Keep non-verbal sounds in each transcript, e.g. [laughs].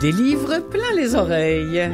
des livres pleins les oreilles.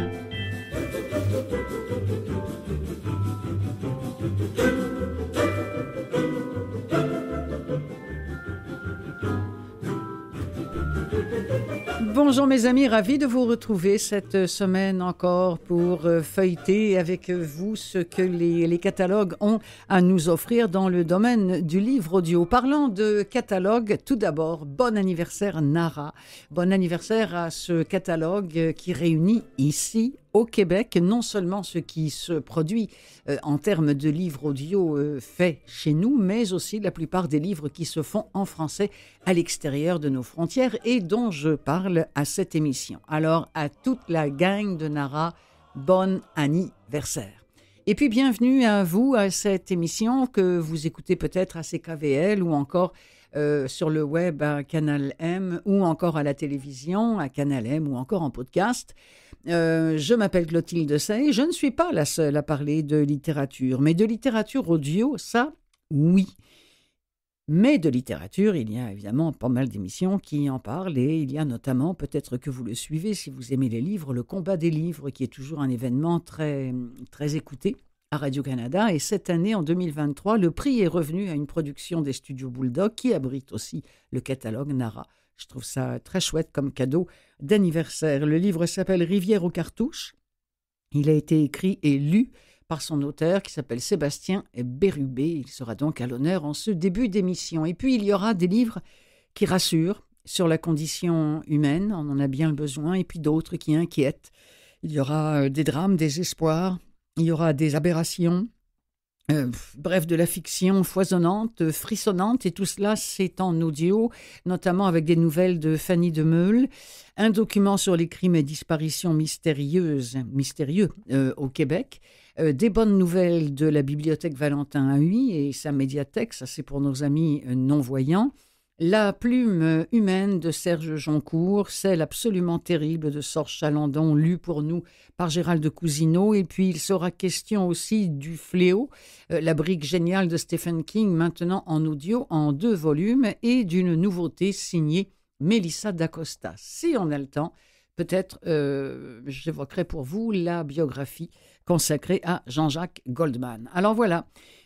Bonjour mes amis, ravi de vous retrouver cette semaine encore pour euh, feuilleter avec vous ce que les, catalogues ont à nous offrir dans le domaine du livre audio. Parlant de catalogue, tout d'abord, bon anniversaire Nara. Bon anniversaire à ce catalogue qui réunit ici au Québec, non seulement ce qui se produit euh, en termes de livres audio euh, faits chez nous, mais aussi la plupart des livres qui se font en français à l'extérieur de nos frontières et dont je parle à cette émission. Alors à toute la gang de Nara, bon anniversaire. Et puis bienvenue à vous à cette émission que vous écoutez peut-être à CKVL ou encore euh, sur le web à Canal M ou encore à la télévision à Canal M ou encore en podcast. Euh, je m'appelle Clotilde Say. Je ne suis pas la seule à parler de littérature, mais de littérature audio, ça, oui. Mais de littérature, il y a évidemment pas mal d'émissions qui en parlent et il y a notamment, peut-être que vous le suivez si vous aimez les livres, le combat des livres qui est toujours un événement très, très écouté à Radio-Canada. Et cette année, en 2023, le prix est revenu à une production des studios Bulldog qui abrite aussi le catalogue Nara. Je trouve ça très chouette comme cadeau d'anniversaire. Le livre s'appelle Rivière aux cartouches. Il a été écrit et lu par son auteur qui s'appelle Sébastien Bérubé. Il sera donc à l'honneur en ce début d'émission. Et puis il y aura des livres qui rassurent sur la condition humaine, on en a bien besoin, et puis d'autres qui inquiètent. Il y aura euh, des drames, des espoirs, il y aura des aberrations, euh, bref, de la fiction foisonnante, frissonnante, et tout cela, c'est en audio, notamment avec des nouvelles de Fanny de Meul, un document sur les crimes et disparitions mystérieuses, mystérieux, euh, au Québec, euh, des bonnes nouvelles de la bibliothèque Valentin Huy et sa médiathèque, ça c'est pour nos amis euh, non-voyants. La plume euh, humaine de Serge Joncourt, celle absolument terrible de Sorge Chalandon, lue pour nous par Gérald de Cousineau. Et puis il sera question aussi du Fléau, la brique géniale de Stephen King, maintenant en audio en deux volumes, et d'une nouveauté signée Melissa d'Acosta. Si on a le temps, peut-être j'évoquerai pour vous la biographie consacré à Jean-Jacques Goldman. Alors voilà,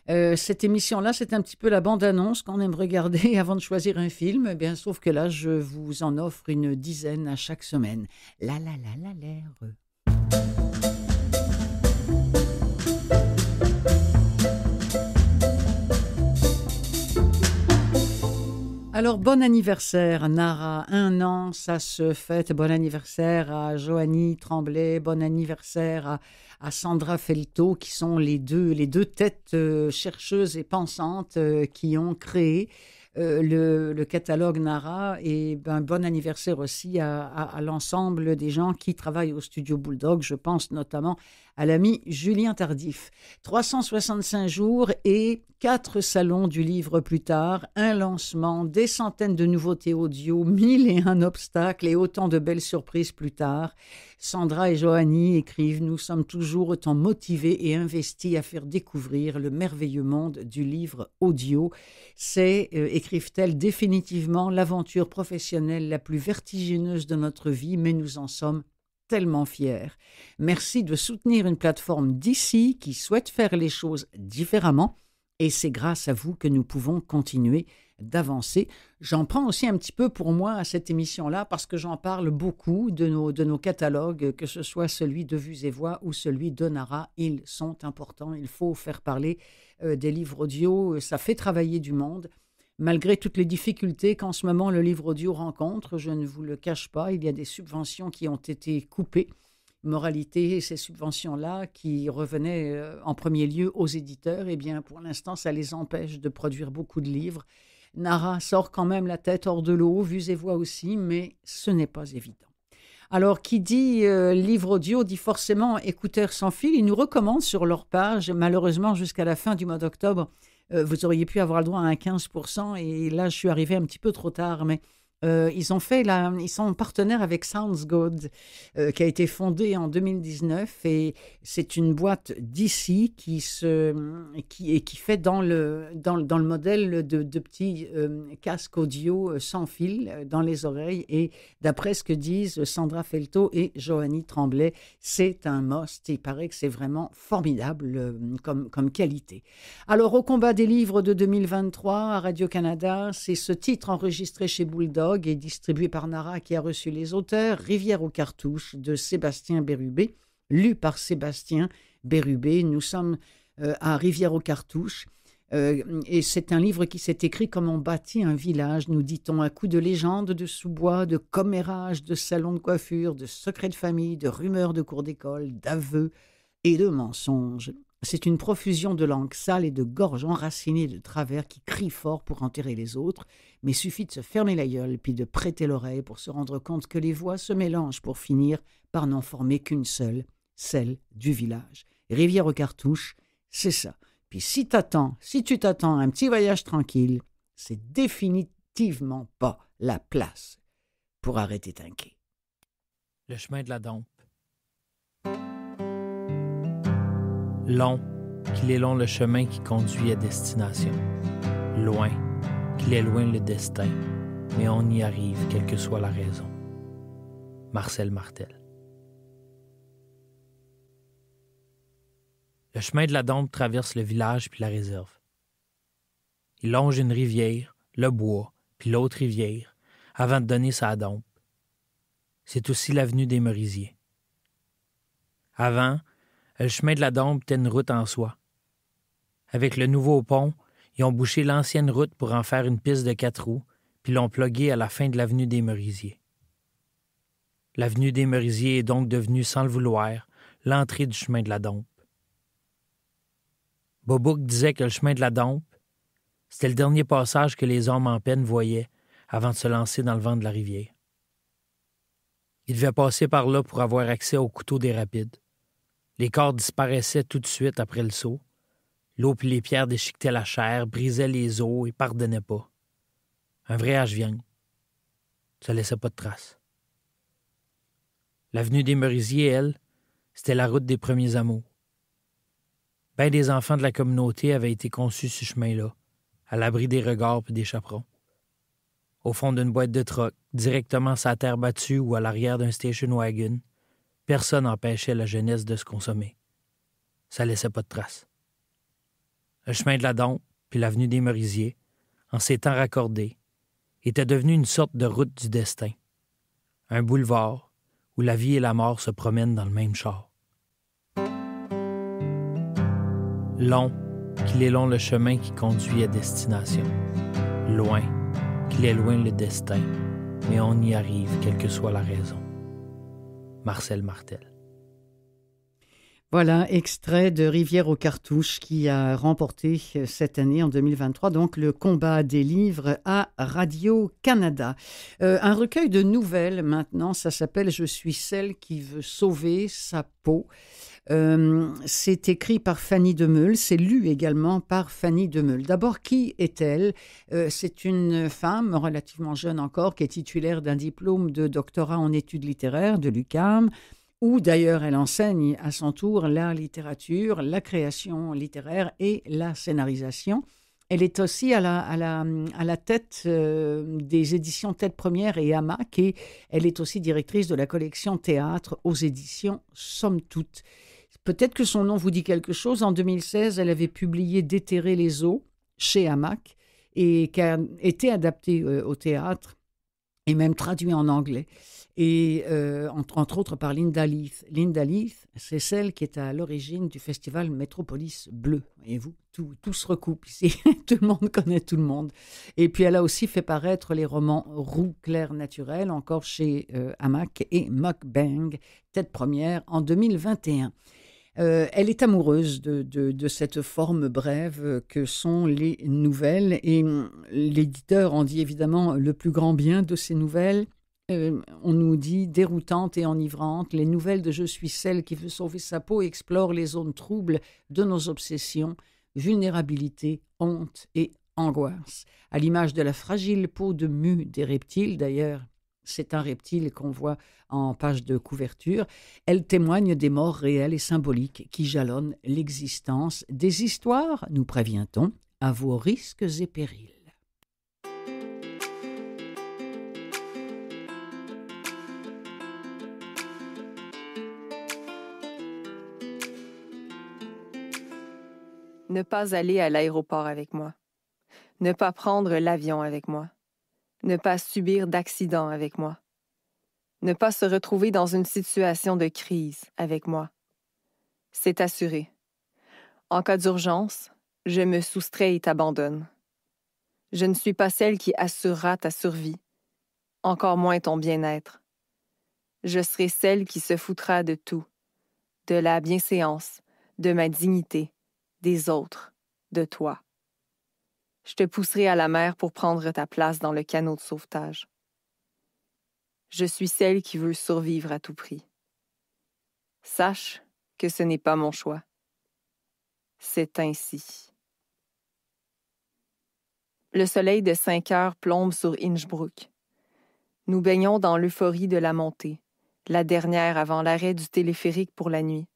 euh, cette émission-là, c'est un petit peu la bande-annonce qu'on aime regarder [laughs] avant de choisir un film. Eh bien, sauf que là, je vous en offre une dizaine à chaque semaine. La la la la l'air. Alors, bon anniversaire, Nara. Un an, ça se fête. Bon anniversaire à Joanie Tremblay. Bon anniversaire à, Sandra Felto, qui sont les deux, les deux têtes euh, chercheuses et pensantes euh, qui ont créé euh, le, catalogue Nara et ben, bon anniversaire aussi à, à l'ensemble des gens qui travaillent au studio Bulldog. Je pense notamment à l'ami Julien Tardif. 365 jours et quatre salons du livre plus tard, un lancement, des centaines de nouveautés audio, mille et un obstacles et autant de belles surprises plus tard. Sandra et Joanie écrivent Nous sommes toujours autant motivés et investis à faire découvrir le merveilleux monde du livre audio. C'est, euh, écrivent-elles, définitivement l'aventure professionnelle la plus vertigineuse de notre vie, mais nous en sommes tellement Merci de soutenir une plateforme d'ici qui souhaite faire les choses différemment et c'est grâce à vous que nous pouvons continuer d'avancer. J'en prends aussi un petit peu pour moi à cette émission-là parce que j'en parle beaucoup de nos, de nos catalogues, que ce soit celui de Vues et Voix ou celui de Nara. Ils sont importants, il faut faire parler euh, des livres audio, ça fait travailler du monde malgré toutes les difficultés qu'en ce moment le livre audio rencontre, je ne vous le cache pas, il y a des subventions qui ont été coupées. Moralité, ces subventions-là qui revenaient euh, en premier lieu aux éditeurs, eh bien pour l'instant, ça les empêche de produire beaucoup de livres. Nara sort quand même la tête hors de l'eau, vues et voix aussi, mais ce n'est pas évident. Alors, qui dit euh, livre audio dit forcément écouteur sans fil. Ils nous recommandent sur leur page, malheureusement jusqu'à la fin du mois d'octobre, euh, vous auriez pu avoir le droit à un 15%. Et là, je suis arrivé un petit peu trop tard. Mais euh, ils ont fait ils sont partenaires avec Sounds Good, euh, qui a été fondée en 2019 et c'est une boîte d'ici qui se, qui et qui fait dans le dans, dans le modèle de, de petits euh, casques audio sans fil dans les oreilles et d'après ce que disent Sandra Felto et Joanie Tremblay, c'est un must. Il paraît que c'est vraiment formidable comme comme qualité. Alors au combat des livres de 2023 à Radio Canada, c'est ce titre enregistré chez Bulldog est distribué par Nara qui a reçu les auteurs, Rivière aux cartouches de Sébastien Bérubé, lu par Sébastien Bérubé. Nous sommes euh, à Rivière aux cartouches. Euh, et c'est un livre qui s'est écrit comme on bâtit un village, nous dit-on, à coups de légendes, de sous-bois, de commérages, de salons de coiffure, de secrets de famille, de rumeurs de cours d'école, d'aveux et de mensonges. C'est une profusion de langues sales et de gorges enracinées de travers qui crient fort pour enterrer les autres, mais suffit de se fermer la gueule puis de prêter l'oreille pour se rendre compte que les voix se mélangent pour finir par n'en former qu'une seule, celle du village. Rivière aux cartouches, c'est ça. Puis si t'attends, si tu t'attends à un petit voyage tranquille, c'est définitivement pas la place pour arrêter t'inquiéter. Le chemin de la dompe. Long, qu'il est long le chemin qui conduit à destination. Loin, qu'il est loin le destin, mais on y arrive, quelle que soit la raison. Marcel Martel. Le chemin de la dompe traverse le village puis la réserve. Il longe une rivière, le bois, puis l'autre rivière, avant de donner sa dompe. C'est aussi l'avenue des Merisiers. Avant, le chemin de la Dompe était une route en soi. Avec le nouveau pont, ils ont bouché l'ancienne route pour en faire une piste de quatre roues, puis l'ont pluguée à la fin de l'avenue des Merisiers. L'avenue des Merisiers est donc devenue, sans le vouloir, l'entrée du chemin de la Dompe. Bobouk disait que le chemin de la Dompe, c'était le dernier passage que les hommes en peine voyaient avant de se lancer dans le vent de la rivière. Il devait passer par là pour avoir accès au couteau des rapides. Les corps disparaissaient tout de suite après le saut. L'eau puis les pierres déchiquetaient la chair, brisaient les os et pardonnaient pas. Un vrai âge vient. Ça laissait pas de traces. L'avenue des Merisiers, elle, c'était la route des premiers amours. Ben des enfants de la communauté avaient été conçus ce chemin-là, à l'abri des regards puis des chaperons. Au fond d'une boîte de troc, directement sa terre battue ou à l'arrière d'un station wagon, Personne n'empêchait la jeunesse de se consommer. Ça laissait pas de traces. Le chemin de la Dompe, puis l'avenue des Merisiers, en s'étant raccordés, était devenu une sorte de route du destin. Un boulevard où la vie et la mort se promènent dans le même char. Long qu'il est long le chemin qui conduit à destination. Loin qu'il est loin le destin, mais on y arrive, quelle que soit la raison. Marcel Martel. Voilà, extrait de Rivière aux cartouches qui a remporté euh, cette année, en 2023, donc le combat des livres à Radio-Canada. Euh, un recueil de nouvelles maintenant, ça s'appelle Je suis celle qui veut sauver sa peau. Euh, c'est écrit par Fanny Demeul, c'est lu également par Fanny Demeul. D'abord, qui est-elle euh, C'est une femme relativement jeune encore qui est titulaire d'un diplôme de doctorat en études littéraires de l'UCAM où d'ailleurs elle enseigne à son tour la littérature, la création littéraire et la scénarisation. Elle est aussi à la, tête euh, des éditions Tête Première et Hamac et elle est aussi directrice de la collection théâtre aux éditions Somme Toute. Peut-être que son nom vous dit quelque chose. En 2016, elle avait publié Déterrer les eaux chez Hamac et qui a été adapté euh, au théâtre et même traduit en anglais et euh, entre, autres par Linda Leith. Linda Leith, c'est celle qui est à l'origine du festival Métropolis Bleu. Voyez-vous, tout, se recoupe ici, [laughs] tout le monde connaît tout le monde. Et puis elle a aussi fait paraître les romans Roux clair naturel, encore chez euh, et Mockbang, tête première, en 2021. Euh, elle est amoureuse de, cette forme brève que sont les nouvelles et hum, l'éditeur en dit évidemment le plus grand bien de ces nouvelles. Euh, on nous dit déroutante et enivrante, les nouvelles de Je suis celle qui veut sauver sa peau explorent les zones troubles de nos obsessions, vulnérabilité, honte et angoisse. À l'image de la fragile peau de mue des reptiles, d'ailleurs, c'est un reptile qu'on voit en page de couverture, elle témoigne des morts réelles et symboliques qui jalonnent l'existence des histoires, nous prévient-on, à vos risques et périls. Ne pas aller à l'aéroport avec moi. Ne pas prendre l'avion avec moi. Ne pas subir d'accident avec moi. Ne pas se retrouver dans une situation de crise avec moi. C'est assuré. En cas d'urgence, je me soustrais et t'abandonne. Je ne suis pas celle qui assurera ta survie, encore moins ton bien-être. Je serai celle qui se foutra de tout, de la bienséance, de ma dignité, des autres, de toi. Je te pousserai à la mer pour prendre ta place dans le canot de sauvetage. Je suis celle qui veut survivre à tout prix. Sache que ce n'est pas mon choix. C'est ainsi. Le soleil de cinq heures plombe sur Innsbruck. Nous baignons dans l'euphorie de la montée, la dernière avant l'arrêt du téléphérique pour la nuit.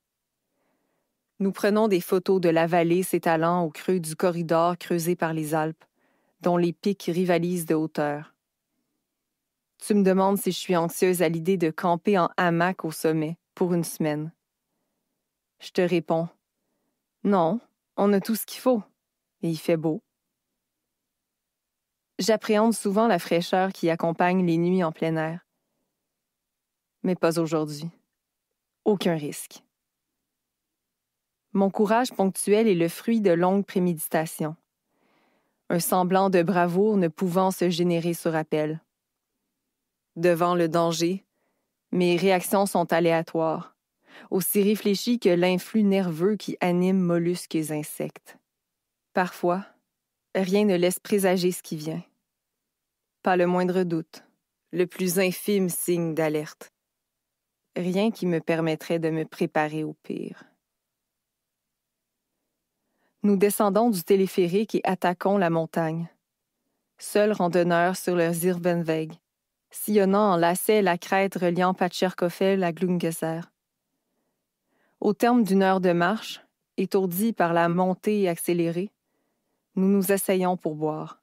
Nous prenons des photos de la vallée s'étalant au creux du corridor creusé par les Alpes, dont les pics rivalisent de hauteur. Tu me demandes si je suis anxieuse à l'idée de camper en hamac au sommet pour une semaine. Je te réponds Non, on a tout ce qu'il faut, et il fait beau. J'appréhende souvent la fraîcheur qui accompagne les nuits en plein air. Mais pas aujourd'hui. Aucun risque. Mon courage ponctuel est le fruit de longues préméditations. Un semblant de bravoure ne pouvant se générer sur appel. Devant le danger, mes réactions sont aléatoires, aussi réfléchies que l'influx nerveux qui anime mollusques et insectes. Parfois, rien ne laisse présager ce qui vient. Pas le moindre doute, le plus infime signe d'alerte. Rien qui me permettrait de me préparer au pire. Nous descendons du téléphérique et attaquons la montagne. Seuls randonneurs sur leurs Zirbenweg, sillonnant en lacets la crête reliant Patscherkofel à Glungeser. Au terme d'une heure de marche, étourdis par la montée accélérée, nous nous asseyons pour boire.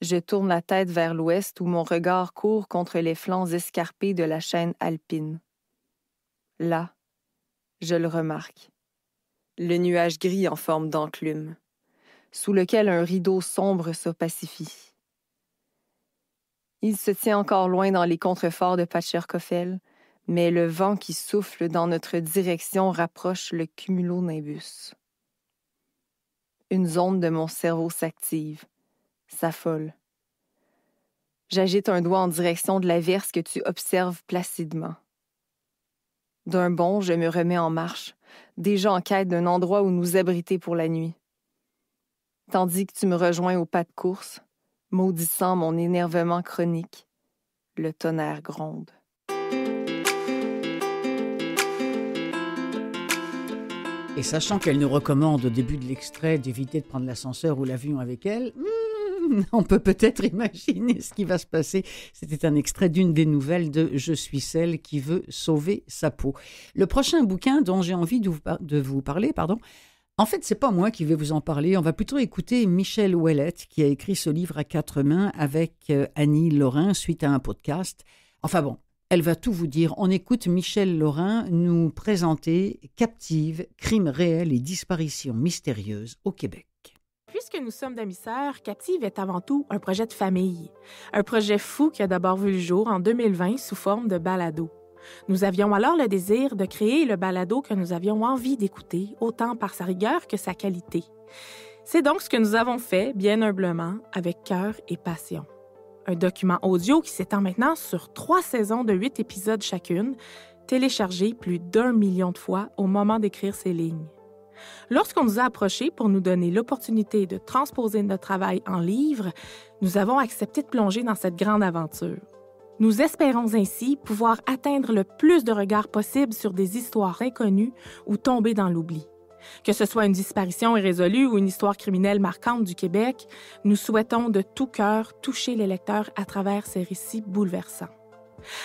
Je tourne la tête vers l'ouest où mon regard court contre les flancs escarpés de la chaîne alpine. Là, je le remarque le nuage gris en forme d'enclume, sous lequel un rideau sombre s'opacifie. Il se tient encore loin dans les contreforts de Pacherkofel, mais le vent qui souffle dans notre direction rapproche le cumulonimbus. Une zone de mon cerveau s'active, s'affole. J'agite un doigt en direction de la que tu observes placidement. D'un bond, je me remets en marche, déjà en quête d'un endroit où nous abriter pour la nuit. Tandis que tu me rejoins au pas de course, maudissant mon énervement chronique, le tonnerre gronde. Et sachant qu'elle nous recommande au début de l'extrait d'éviter de prendre l'ascenseur ou l'avion avec elle, hmm, [laughs] on peut peut-être imaginer ce qui va se passer. C'était un extrait d'une des nouvelles de Je suis celle qui veut sauver sa peau. Le prochain bouquin dont j'ai envie de vous, parler, pardon, en fait, c'est pas moi qui vais vous en parler. On va plutôt écouter Michel Ouellette qui a écrit ce livre à quatre mains avec euh, Annie Lorin suite à un podcast. Enfin bon, elle va tout vous dire. On écoute Michel Lorin nous présenter Captive, crimes réels et disparitions mystérieuses au Québec. Puisque nous sommes d'amis sœurs, Captive est avant tout un projet de famille. Un projet fou qui a d'abord vu le jour en 2020 sous forme de balado. Nous avions alors le désir de créer le balado que nous avions envie d'écouter, autant par sa rigueur que sa qualité. C'est donc ce que nous avons fait, bien humblement, avec cœur et passion. Un document audio qui s'étend maintenant sur trois saisons de huit épisodes chacune, téléchargé plus d'un million de fois au moment d'écrire ces lignes. Lorsqu'on nous a approchés pour nous donner l'opportunité de transposer notre travail en livre, nous avons accepté de plonger dans cette grande aventure. Nous espérons ainsi pouvoir atteindre le plus de regards possible sur des histoires inconnues ou tombées dans l'oubli. Que ce soit une disparition irrésolue ou une histoire criminelle marquante du Québec, nous souhaitons de tout cœur toucher les lecteurs à travers ces récits bouleversants.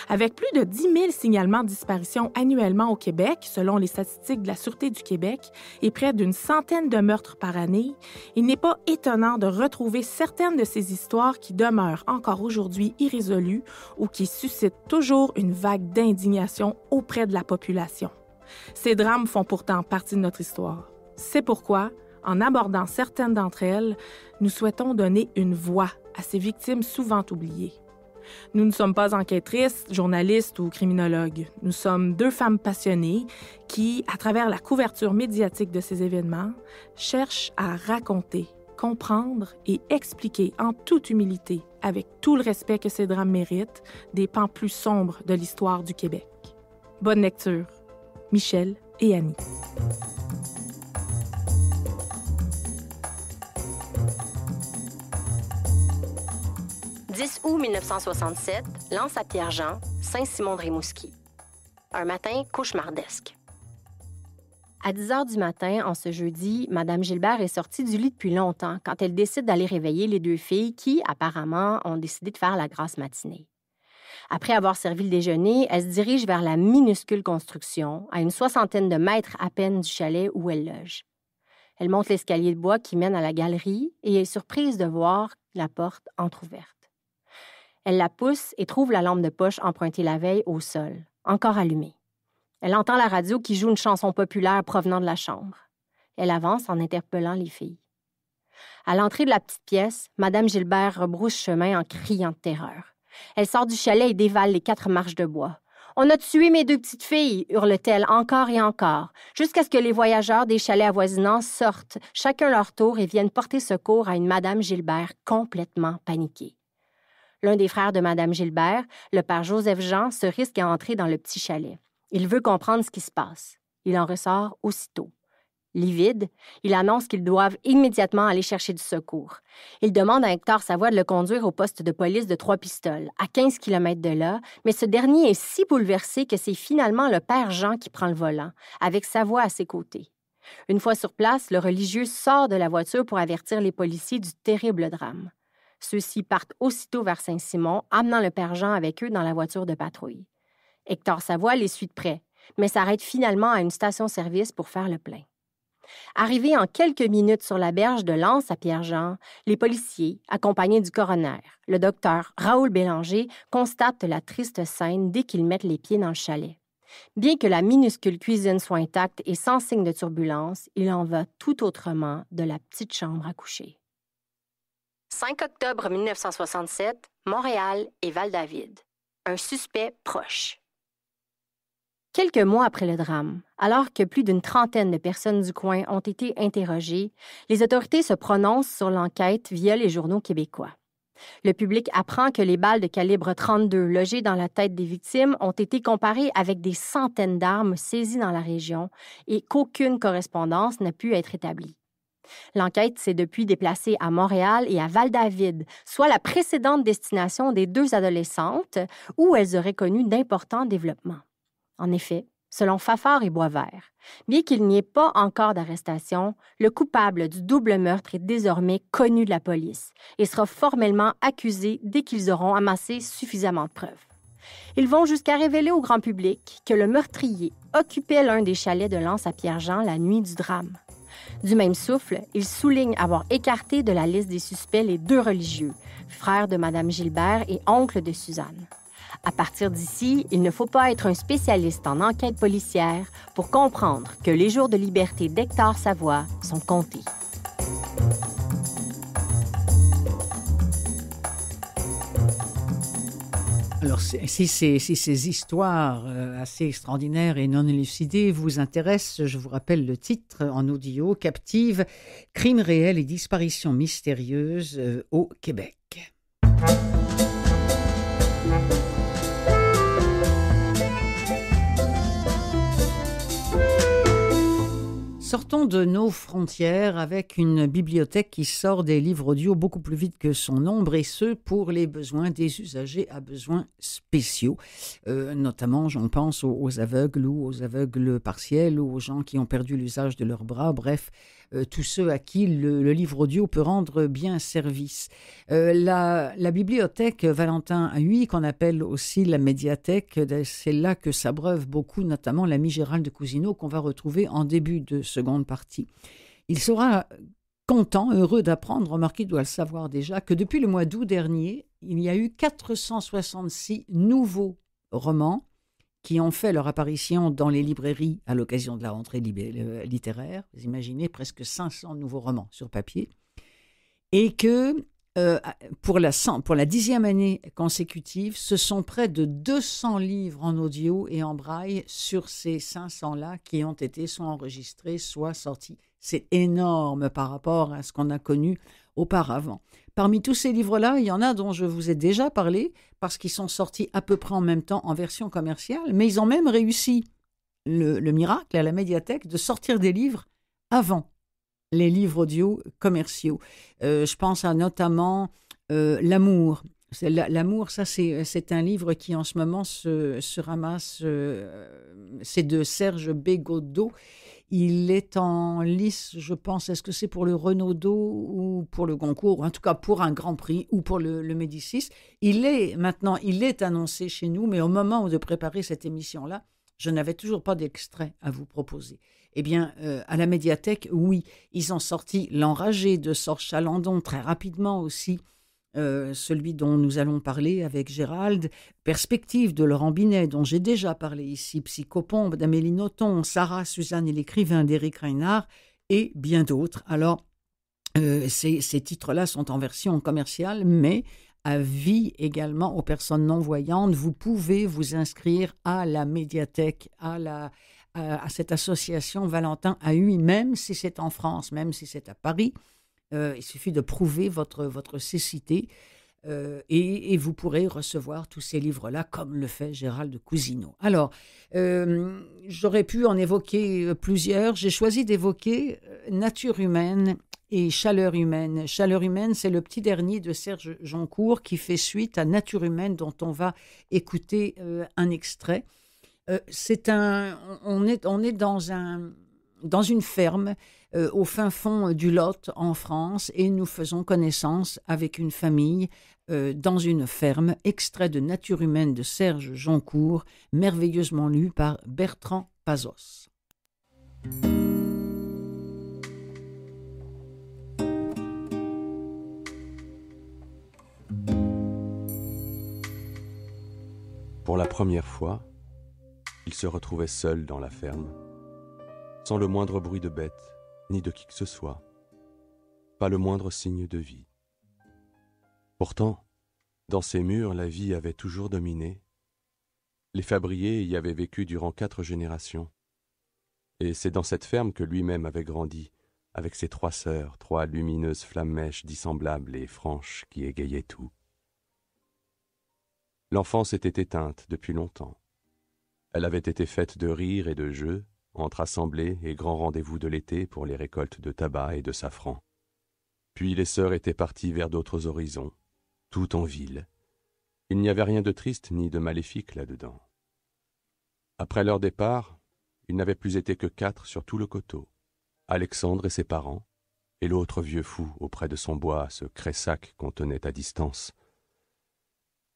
Avec plus de 10 000 signalements de disparition annuellement au Québec, selon les statistiques de la Sûreté du Québec, et près d'une centaine de meurtres par année, il n'est pas étonnant de retrouver certaines de ces histoires qui demeurent encore aujourd'hui irrésolues ou qui suscitent toujours une vague d'indignation auprès de la population. Ces drames font pourtant partie de notre histoire. C'est pourquoi, en abordant certaines d'entre elles, nous souhaitons donner une voix à ces victimes souvent oubliées. Nous ne sommes pas enquêtrices, journalistes ou criminologues. Nous sommes deux femmes passionnées qui, à travers la couverture médiatique de ces événements, cherchent à raconter, comprendre et expliquer en toute humilité, avec tout le respect que ces drames méritent, des pans plus sombres de l'histoire du Québec. Bonne lecture. Michel et Annie. 10 août 1967, lance à Pierre-Jean, Saint-Simon-de-Rimouski. Un matin cauchemardesque. À 10 heures du matin, en ce jeudi, Madame Gilbert est sortie du lit depuis longtemps quand elle décide d'aller réveiller les deux filles qui, apparemment, ont décidé de faire la grasse matinée. Après avoir servi le déjeuner, elle se dirige vers la minuscule construction, à une soixantaine de mètres à peine du chalet où elle loge. Elle monte l'escalier de bois qui mène à la galerie et est surprise de voir la porte entr'ouverte. Elle la pousse et trouve la lampe de poche empruntée la veille au sol, encore allumée. Elle entend la radio qui joue une chanson populaire provenant de la chambre. Elle avance en interpellant les filles. À l'entrée de la petite pièce, Madame Gilbert rebrousse chemin en criant de terreur. Elle sort du chalet et dévale les quatre marches de bois. On a tué mes deux petites filles, hurle-t-elle encore et encore, jusqu'à ce que les voyageurs des chalets avoisinants sortent, chacun leur tour, et viennent porter secours à une Madame Gilbert complètement paniquée l'un des frères de Madame Gilbert, le père Joseph Jean, se risque à entrer dans le petit chalet. Il veut comprendre ce qui se passe. Il en ressort aussitôt. Livide, il annonce qu'ils doivent immédiatement aller chercher du secours. Il demande à Hector Savoie de le conduire au poste de police de Trois-Pistoles, à 15 km de là, mais ce dernier est si bouleversé que c'est finalement le père Jean qui prend le volant, avec Savoie à ses côtés. Une fois sur place, le religieux sort de la voiture pour avertir les policiers du terrible drame. Ceux-ci partent aussitôt vers Saint-Simon, amenant le père Jean avec eux dans la voiture de patrouille. Hector Savoie les suit de près, mais s'arrête finalement à une station-service pour faire le plein. Arrivés en quelques minutes sur la berge de Lanse à Pierre-Jean, les policiers, accompagnés du coroner, le docteur Raoul Bélanger, constatent la triste scène dès qu'ils mettent les pieds dans le chalet. Bien que la minuscule cuisine soit intacte et sans signe de turbulence, il en va tout autrement de la petite chambre à coucher. 5 octobre 1967, Montréal et Val-David. Un suspect proche. Quelques mois après le drame, alors que plus d'une trentaine de personnes du coin ont été interrogées, les autorités se prononcent sur l'enquête via les journaux québécois. Le public apprend que les balles de calibre 32 logées dans la tête des victimes ont été comparées avec des centaines d'armes saisies dans la région et qu'aucune correspondance n'a pu être établie. L'enquête s'est depuis déplacée à Montréal et à Val-David, soit la précédente destination des deux adolescentes, où elles auraient connu d'importants développements. En effet, selon Fafard et Boisvert, bien qu'il n'y ait pas encore d'arrestation, le coupable du double meurtre est désormais connu de la police et sera formellement accusé dès qu'ils auront amassé suffisamment de preuves. Ils vont jusqu'à révéler au grand public que le meurtrier occupait l'un des chalets de Lance à Pierre-Jean la nuit du drame. Du même souffle, il souligne avoir écarté de la liste des suspects les deux religieux, frère de Mme Gilbert et oncle de Suzanne. À partir d'ici, il ne faut pas être un spécialiste en enquête policière pour comprendre que les jours de liberté d'Hector Savoie sont comptés. Alors, si, ces, histoires euh, assez extraordinaires et non élucidées vous intéressent, je vous rappelle le titre en audio Captive, Crimes réels et disparitions mystérieuses euh, au Québec. Sortons de nos frontières avec une bibliothèque qui sort des livres audio beaucoup plus vite que son nombre, et ce, pour les besoins des usagers à besoins spéciaux. Euh, notamment, j'en pense aux, aveugles ou aux aveugles partiels ou aux gens qui ont perdu l'usage de leurs bras, bref, euh, tous ceux à qui le, livre audio peut rendre bien service. Euh, la, bibliothèque Valentin Huy, qu'on appelle aussi la médiathèque, euh, c'est là que s'abreuve beaucoup, notamment l'ami Gérald de Cousineau, qu'on va retrouver en début de seconde partie. Il sera content, heureux d'apprendre, remarquez, doit le savoir déjà, que depuis le mois d'août dernier, il y a eu 466 nouveaux romans qui ont fait leur apparition dans les librairies à l'occasion de la rentrée euh, littéraire. Vous imaginez presque 500 nouveaux romans sur papier. Et que euh, pour, la pour la dixième année consécutive, ce sont près de 200 livres en audio et en braille sur ces 500-là qui ont été soit enregistrés, soit sortis. C'est énorme par rapport à ce qu'on a connu auparavant. Parmi tous ces livres-là, il y en a dont je vous ai déjà parlé, parce qu'ils sont sortis à peu près en même temps en version commerciale, mais ils ont même réussi le, miracle à la médiathèque de sortir des livres avant les livres audio commerciaux. Euh, je pense à notamment euh, L'amour. L'amour, ça c'est un livre qui en ce moment se, ramasse. Euh, c'est de Serge Bégodeau il est en lice, je pense, est-ce que c'est pour le Renaudot ou pour le Goncourt, ou en tout cas pour un Grand Prix ou pour le, Médicis. Il est maintenant, il est annoncé chez nous, mais au moment où de préparer cette émission-là, je n'avais toujours pas d'extrait à vous proposer. Eh bien, euh, à la médiathèque, oui, ils ont sorti L'Enragé de Sorchalandon Chalandon très rapidement aussi. Euh, celui dont nous allons parler avec Gérald, Perspective de Laurent Binet, dont j'ai déjà parlé ici, Psychopompe d'Amélie Nothomb, Sarah, Suzanne et l'écrivain d'Éric Reinhardt, et bien d'autres. Alors, euh, ces, titres-là sont en version commerciale, mais à vie également aux personnes non-voyantes. Vous pouvez vous inscrire à la médiathèque, à cette association Valentin AUI, même si c'est en France, même si c'est à Paris. Euh, il suffit de prouver votre, votre cécité euh, et, vous pourrez recevoir tous ces livres-là, comme le fait Gérald Cousineau. Alors, euh, j'aurais pu en évoquer plusieurs. J'ai choisi d'évoquer Nature humaine et Chaleur humaine. Chaleur humaine, c'est le petit dernier de Serge Joncourt qui fait suite à Nature humaine, dont on va écouter un extrait. c'est on est, dans dans une ferme euh, au fin fond euh, du Lot en France et nous faisons connaissance avec une famille euh, dans une ferme, extrait de Nature humaine de Serge Joncourt, merveilleusement lu par Bertrand Pazos. Pour la première fois, il se retrouvait seul dans la ferme, sans le moindre bruit de bête, ni de qui que ce soit. Pas le moindre signe de vie. Pourtant, dans ces murs, la vie avait toujours dominé. Les fabriers y avaient vécu durant quatre générations. Et c'est dans cette ferme que lui-même avait grandi, avec ses trois sœurs, trois lumineuses flammèches dissemblables et franches qui égayaient tout. L'enfance était éteinte depuis longtemps. Elle avait été faite de rires et de jeux, entre assemblées et grands rendez-vous de l'été pour les récoltes de tabac et de safran. Puis les sœurs étaient parties vers d'autres horizons, tout en ville. Il n'y avait rien de triste ni de maléfique là-dedans. Après leur départ, il n'avait plus été que quatre sur tout le coteau. Alexandre et ses parents, et l'autre vieux fou auprès de son bois, ce cressac qu'on tenait à distance.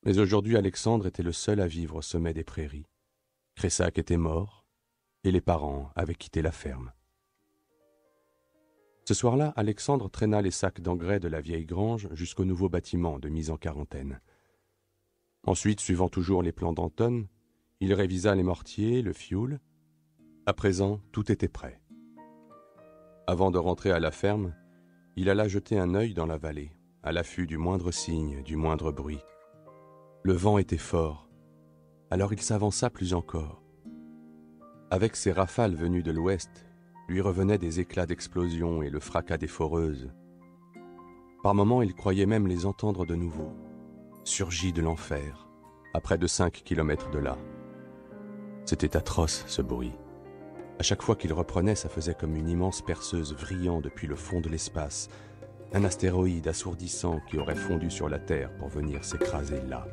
Mais aujourd'hui Alexandre était le seul à vivre au sommet des prairies. Cressac était mort, et les parents avaient quitté la ferme. Ce soir-là, Alexandre traîna les sacs d'engrais de la vieille grange jusqu'au nouveau bâtiment de mise en quarantaine. Ensuite, suivant toujours les plans d'Anton, il révisa les mortiers, le fioul. À présent, tout était prêt. Avant de rentrer à la ferme, il alla jeter un œil dans la vallée, à l'affût du moindre signe, du moindre bruit. Le vent était fort, alors il s'avança plus encore. Avec ces rafales venues de l'ouest, lui revenaient des éclats d'explosion et le fracas des foreuses. Par moments, il croyait même les entendre de nouveau, surgis de l'enfer, à près de cinq kilomètres de là. C'était atroce, ce bruit. À chaque fois qu'il reprenait, ça faisait comme une immense perceuse vrillant depuis le fond de l'espace, un astéroïde assourdissant qui aurait fondu sur la Terre pour venir s'écraser là.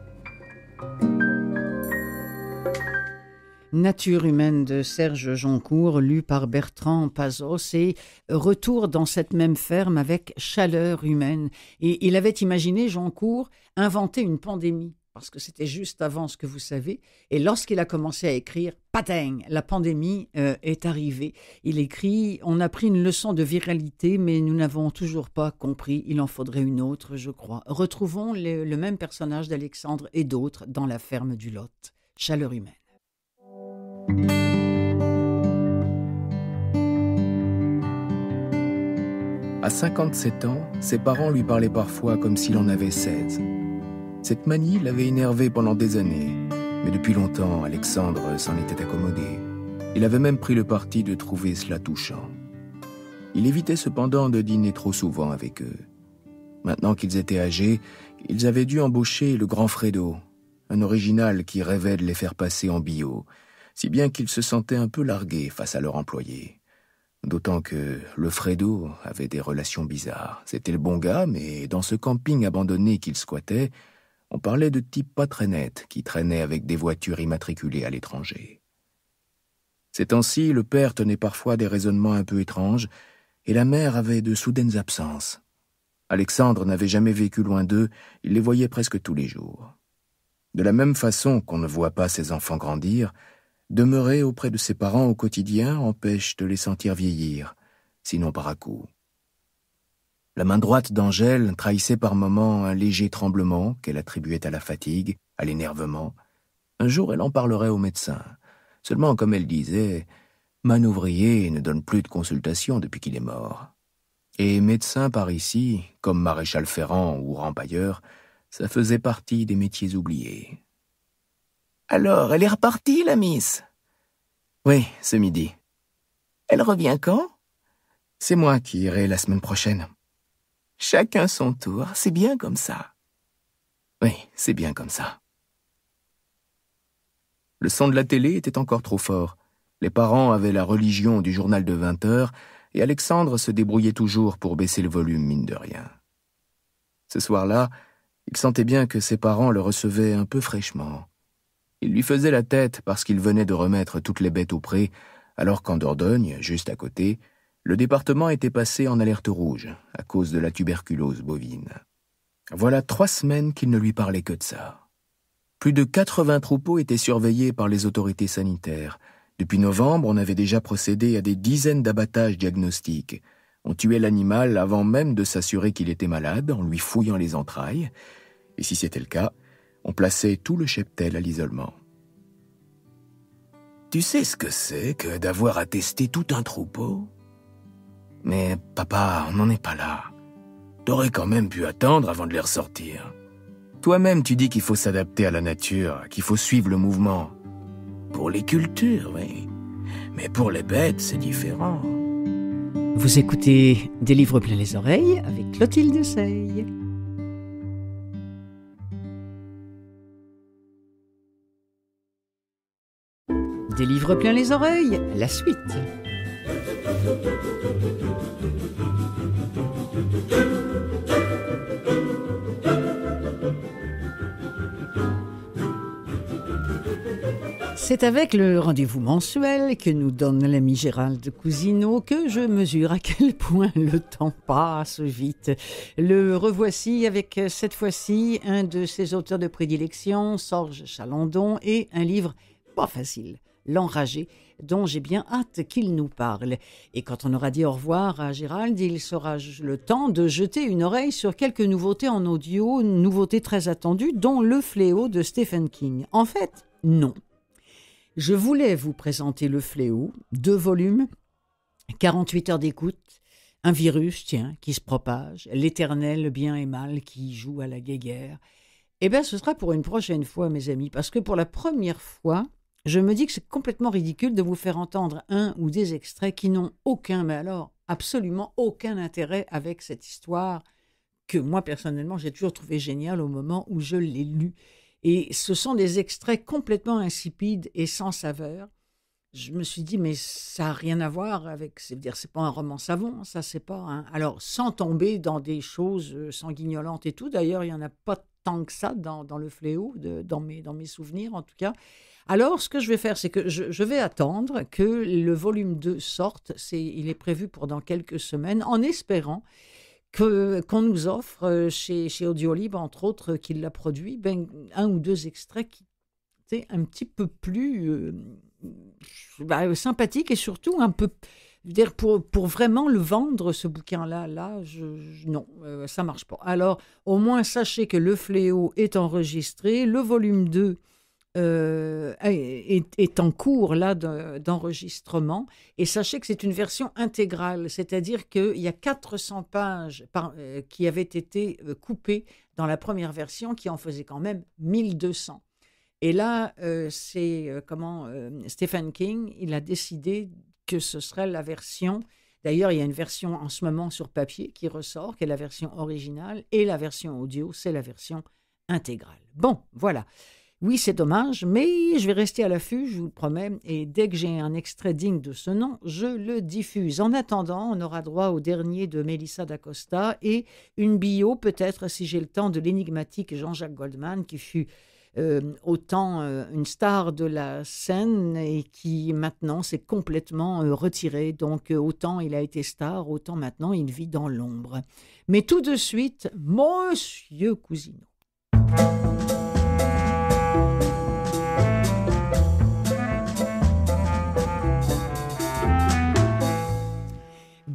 Nature humaine de Serge Joncourt, lu par Bertrand Pazos, et retour dans cette même ferme avec chaleur humaine. Et il avait imaginé, Joncourt, inventer une pandémie parce que c'était juste avant ce que vous savez. Et lorsqu'il a commencé à écrire, patin, la pandémie euh, est arrivée. Il écrit On a pris une leçon de viralité, mais nous n'avons toujours pas compris. Il en faudrait une autre, je crois. Retrouvons le même personnage d'Alexandre et d'autres dans la ferme du Lot. Chaleur humaine. À 57 ans, ses parents lui parlaient parfois comme s'il en avait 16. Cette manie l'avait énervé pendant des années, mais depuis longtemps, Alexandre s'en était accommodé. Il avait même pris le parti de trouver cela touchant. Il évitait cependant de dîner trop souvent avec eux. Maintenant qu'ils étaient âgés, ils avaient dû embaucher le grand Fredo, un original qui rêvait de les faire passer en bio si bien qu'ils se sentaient un peu largués face à leur employé. D'autant que le Fredo avait des relations bizarres. C'était le bon gars, mais dans ce camping abandonné qu'il squattait, on parlait de types pas très nets qui traînaient avec des voitures immatriculées à l'étranger. Ces temps-ci, le père tenait parfois des raisonnements un peu étranges, et la mère avait de soudaines absences. Alexandre n'avait jamais vécu loin d'eux, il les voyait presque tous les jours. De la même façon qu'on ne voit pas ses enfants grandir, Demeurer auprès de ses parents au quotidien empêche de les sentir vieillir, sinon par à coup. La main droite d'Angèle trahissait par moments un léger tremblement qu'elle attribuait à la fatigue, à l'énervement. Un jour, elle en parlerait au médecin. Seulement, comme elle disait, Manouvrier ne donne plus de consultation depuis qu'il est mort. Et médecin par ici, comme maréchal ferrant ou Rampailleur, ça faisait partie des métiers oubliés. Alors, elle est repartie, la miss Oui, ce midi. Elle revient quand C'est moi qui irai la semaine prochaine. Chacun son tour, c'est bien comme ça. Oui, c'est bien comme ça. Le son de la télé était encore trop fort. Les parents avaient la religion du journal de 20 heures, et Alexandre se débrouillait toujours pour baisser le volume, mine de rien. Ce soir-là, il sentait bien que ses parents le recevaient un peu fraîchement. Il lui faisait la tête parce qu'il venait de remettre toutes les bêtes au pré, alors qu'en Dordogne, juste à côté, le département était passé en alerte rouge à cause de la tuberculose bovine. Voilà trois semaines qu'il ne lui parlait que de ça. Plus de 80 troupeaux étaient surveillés par les autorités sanitaires. Depuis novembre, on avait déjà procédé à des dizaines d'abattages diagnostiques. On tuait l'animal avant même de s'assurer qu'il était malade en lui fouillant les entrailles. Et si c'était le cas, on plaçait tout le cheptel à l'isolement. Tu sais ce que c'est que d'avoir à tout un troupeau Mais papa, on n'en est pas là. T'aurais quand même pu attendre avant de les ressortir. Toi-même, tu dis qu'il faut s'adapter à la nature, qu'il faut suivre le mouvement. Pour les cultures, oui. Mais pour les bêtes, c'est différent. Vous écoutez Des livres plein les oreilles avec Clotilde Seille. des livres plein les oreilles, la suite. C'est avec le rendez-vous mensuel que nous donne l'ami Gérald Cousineau que je mesure à quel [laughs] point le temps passe vite. Le revoici avec euh, cette fois-ci un de ses auteurs de prédilection, Sorge Chalandon, et un livre pas facile l'enragé, dont j'ai bien hâte qu'il nous parle. Et quand on aura dit au revoir à Gérald, il sera le temps de jeter une oreille sur quelques nouveautés en audio, nouveautés très attendues, dont Le Fléau de Stephen King. En fait, non. Je voulais vous présenter Le Fléau, deux volumes, 48 heures d'écoute, un virus, tiens, qui se propage, l'éternel bien et mal qui joue à la guéguerre. Eh bien, ce sera pour une prochaine fois, mes amis, parce que pour la première fois, je me dis que c'est complètement ridicule de vous faire entendre un ou des extraits qui n'ont aucun, mais alors absolument aucun intérêt avec cette histoire que moi personnellement j'ai toujours trouvé géniale au moment où je l'ai lue. Et ce sont des extraits complètement insipides et sans saveur. Je me suis dit mais ça n'a rien à voir avec, c'est à dire c'est pas un roman savon, ça c'est pas. Alors sans tomber dans des choses euh, sanguignolantes et tout. D'ailleurs il y en a pas tant que ça dans, le fléau, de, dans dans mes souvenirs en tout cas. Alors, ce que je vais faire, c'est que je, vais attendre que le volume 2 sorte. C'est, il est prévu pour dans quelques semaines, en espérant que, qu'on nous offre euh, chez, chez Audiolib, entre autres, euh, qu'il l'a produit, ben, un ou deux extraits qui étaient un petit peu plus euh, bah, sympathiques et surtout un peu. Dire pour, vraiment le vendre, ce bouquin-là, là, non, ça marche pas. Alors, au moins, sachez que Le Fléau est enregistré, le volume 2 euh, euh, est, en cours là d'enregistrement. Et sachez que c'est une version intégrale, c'est-à-dire qu'il y a 400 pages euh, qui avaient été coupées dans la première version, qui en faisait quand même 1200. Et là, c'est comment Stephen King, il a décidé que ce serait la version. D'ailleurs, il y a une version en ce moment sur papier qui ressort, qui est la version originale, et la version audio, c'est la version intégrale. Bon, voilà. Oui, c'est dommage, mais je vais rester à l'affût, je vous le promets, et dès que j'ai un extrait digne de ce nom, je le diffuse. En attendant, on aura droit au dernier de Melissa d'Acosta et une bio, peut-être, si j'ai le temps, de l'énigmatique Jean-Jacques Goldman, qui fut euh, autant euh, une star de la scène et qui maintenant s'est complètement euh, retiré. Donc autant il a été star, autant maintenant il vit dans l'ombre. Mais tout de suite, Monsieur Cousineau.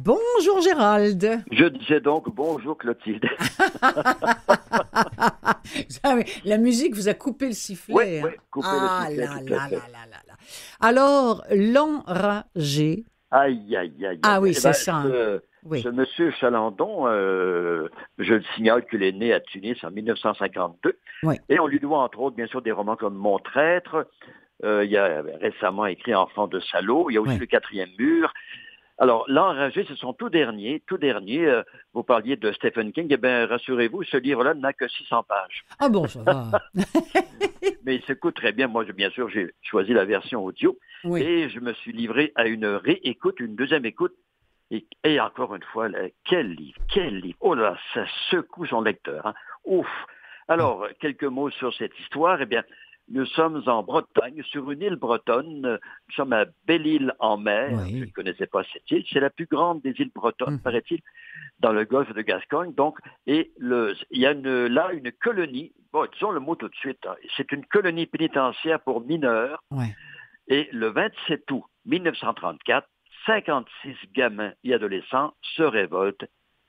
Bonjour Gérald. Je disais donc bonjour Clotilde. [laughs] [laughs] Ah la musique vous a coupé le sifflet. Oui, hein. coupé le ah sifflet. Alors, l'enragé. Aïe, aïe, aïe, Ah oui, eh c'est ben, ça. Hein. Ce, monsieur Chalandon, euh, je le signale qu'il est né à Tunis en 1952. Et on lui doit entre autres, bien sûr, des romans comme Mon traître. Euh, il y a récemment écrit Enfant de salaud. Il y a aussi Le quatrième mur. Alors, l'enragé, c'est son tout dernier, tout dernier. Euh, vous parliez de Stephen King. Eh bien, rassurez-vous, ce livre-là n'a que 600 pages. Ah bon, ça va. [laughs] Mais il se coûte très bien. Moi, bien sûr, j'ai choisi la version audio. Et je me suis livré à une réécoute, une deuxième écoute. Et, encore une fois, quel livre, quel livre. Oh là, ça secoue son lecteur. Hein. Ouf. Alors, quelques mots sur cette histoire. Eh bien, nous sommes en Bretagne, sur une île bretonne. Nous sommes à Belle-Île en mer. Je ne connaissais pas cette île. C'est la plus grande des îles bretonnes, mhm. paraît-il, dans le golfe de Gascogne. Donc, et le, il y a là une colonie. Bon, disons le mot tout de suite. Hein. C'est une colonie pénitentiaire pour mineurs. Et le 27 août 1934, 56 gamins et adolescents se révoltent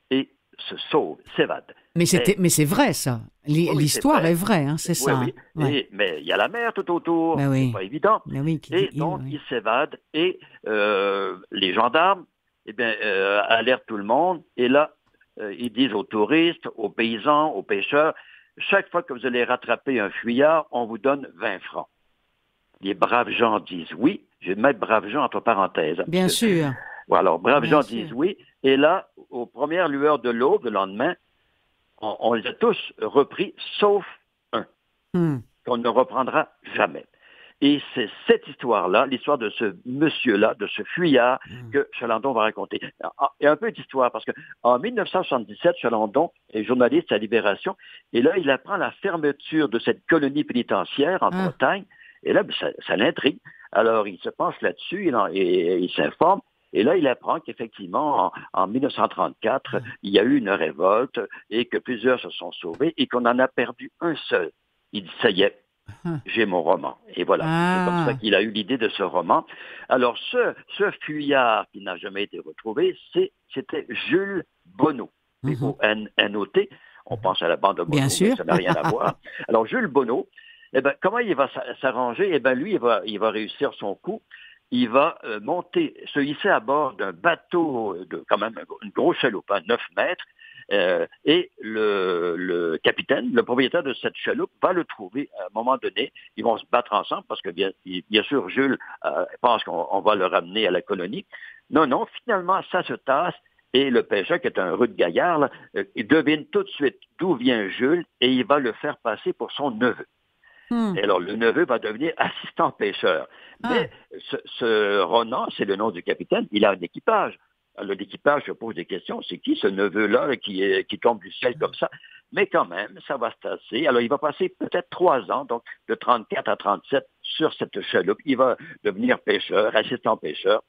et se sauve, s'évade. Mais, c'était, mais c'est vrai ça. L'histoire est, vraie, hein, c'est ça. Oui. mais il y a la mer tout autour, bah c'est pas évident. Bah et donc il s'évadent, et euh, les gendarmes eh euh, alertent tout le monde. Et là, euh, ils disent aux touristes, aux paysans, aux pêcheurs, chaque fois que vous allez rattraper un fuyard, on vous donne 20 francs. Les braves gens disent oui. Je vais mettre braves gens entre parenthèses. Bien sûr. Ou alors, braves gens disent oui. Et là, aux premières lueurs de l'aube, le lendemain, on, les a tous repris, sauf un, hmm. qu'on ne reprendra jamais. Et c'est cette histoire-là, l'histoire de ce monsieur-là, de ce fuyard, hmm. que Chalandon va raconter. Ah, et un peu d'histoire, parce que en 1977, Chalandon est journaliste à Libération, et là, il apprend la fermeture de cette colonie pénitentiaire en hmm. Bretagne, et là, ça, l'intrigue. Alors, il se penche là-dessus, il, il s'informe, et là, il apprend qu'effectivement, en, 1934, il y a eu une révolte et que plusieurs se sont sauvés et qu'on en a perdu un seul. Il dit, ça y est, ah. j'ai mon roman. Et voilà, c'est comme ça ah. qu'il a eu l'idée de ce roman. Alors, ce, ce fuyard qui n'a jamais été retrouvé, c'était Jules Bonneau, Un mm-hmm. On pense à la bande de Bonneau, Bien sûr. ça n'a rien à voir. [laughs] Alors, Jules Bonneau, eh ben, comment il va s'arranger Eh bien, lui, il va, il va réussir son coup il va euh, monter, se hisser à bord d'un bateau euh, de quand même une grosse chaloupe, hein, 9 mètres, euh, et le, le, capitaine, le propriétaire de cette chaloupe, va le trouver à un moment donné. Ils vont se battre ensemble parce que bien, sûr, Jules pense qu'on va le ramener à la colonie. Non, non, finalement, ça se tasse. Et le pêcheur, qui est un rude gaillard, il devine tout de suite d'où vient Jules et il va le faire passer pour son neveu. Hmm. alors, le neveu va devenir assistant pêcheur. Ah. Mais ce, Ronan, c'est le nom du capitaine, il a un équipage. Alors, l'équipage se pose des questions, c'est qui ce neveu-là qui, tombe du ciel comme ça? Mais quand même, ça va se tasser. Alors, il va passer peut-être trois ans, donc de 34 à 37, sur cette chaloupe. Il va devenir pêcheur, assistant pêcheur.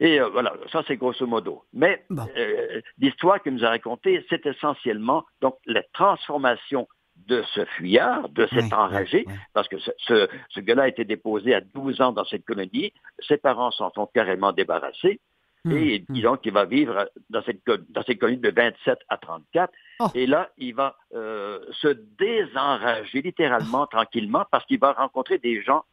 Et euh, voilà, ça c'est grosso modo. Mais euh, l'histoire que nous a racontée, c'est essentiellement donc la transformation de ce fuyard, de cet enragé, parce que ce, ce, gars-là a été déposé à 12 ans dans cette colonie, ses parents s'en sont carrément débarrassés, hum, et hum. disons qu'il va vivre dans cette, colonie de 27 à 34, et là, il va euh, se désenrager littéralement, oh. tranquillement, parce qu'il va rencontrer des gens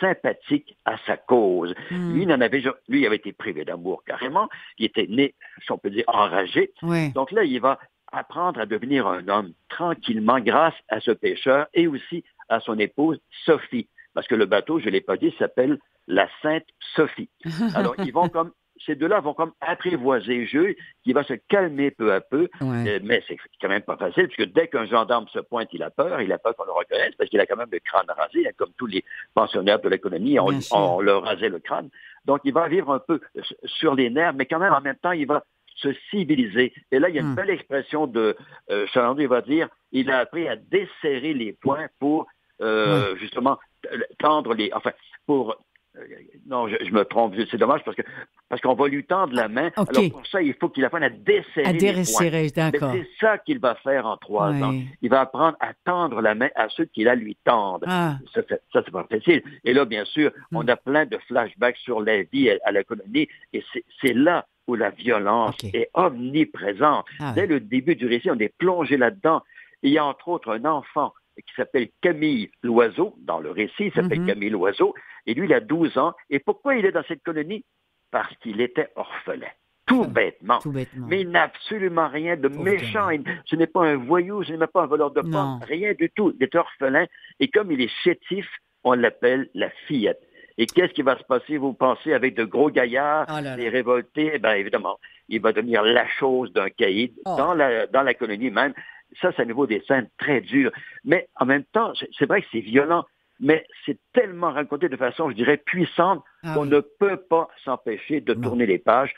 sympathiques à sa cause. Hum. Lui, il avait, lui, avait été privé d'amour carrément. Il était né, si on peut dire, enragé. Donc là, il va apprendre à devenir un homme tranquillement grâce à ce pêcheur et aussi à son épouse Sophie. Parce que le bateau, je ne l'ai pas dit, s'appelle la Sainte Sophie. [laughs] Alors, ils vont comme ces deux-là vont comme apprivoiser Jules, jeu, qui va se calmer peu à peu. Mais euh, Mais c'est quand même pas facile, puisque dès qu'un gendarme se pointe, il a peur, il a peur qu'on le reconnaisse, parce qu'il a quand même le crâne rasé, hein, comme tous les pensionnaires de l'économie, on, on, leur rasait le crâne. Donc, il va vivre un peu sur les nerfs, mais quand même, en même temps, il va se civiliser. Et là, il y a une hmm. belle expression de euh, il va dire, il a appris à desserrer les points pour euh, justement euh, tendre les... Enfin, pour euh, non, je, me trompe. C'est dommage parce que parce qu'on va lui tendre la main. Alors pour ça, il faut qu'il apprenne à desserrer. À desserrer, d'accord. C'est ça qu'il va faire en trois ans. Il va apprendre à tendre la main à ceux qui la lui tendent. Ah. Ça, c'est pas facile. Et là, bien sûr, hmm. on a plein de flashbacks sur la vie à, à la colonie. Et c'est là où la violence est omniprésente. Ah Dès le début du récit, on est plongé là-dedans. Il y a entre autres un enfant qui s'appelle Camille Loiseau, dans le récit, il s'appelle mhm. Camille Loiseau, et lui, il a 12 ans. Et pourquoi il est dans cette colonie? Parce qu'il était orphelin. Tout, bêtement. Mais il n'a absolument rien de méchant. ce n'est pas un voyou, ce n'est même pas un voleur de pain, rien du tout. Il est orphelin. Et comme il est chétif, on l'appelle la fillette. Et qu'est-ce qui va se passer, vous pensez, avec de gros gaillards, oh les révoltés? Eh bien, évidemment, il va devenir la chose d'un caïd oh. dans, la, colonie même. Ça, c'est à nouveau des scènes très dures. Mais en même temps, c'est vrai que c'est violent, mais c'est tellement raconté de façon, je dirais, puissante ah qu'on ne peut pas s'empêcher de tourner les pages.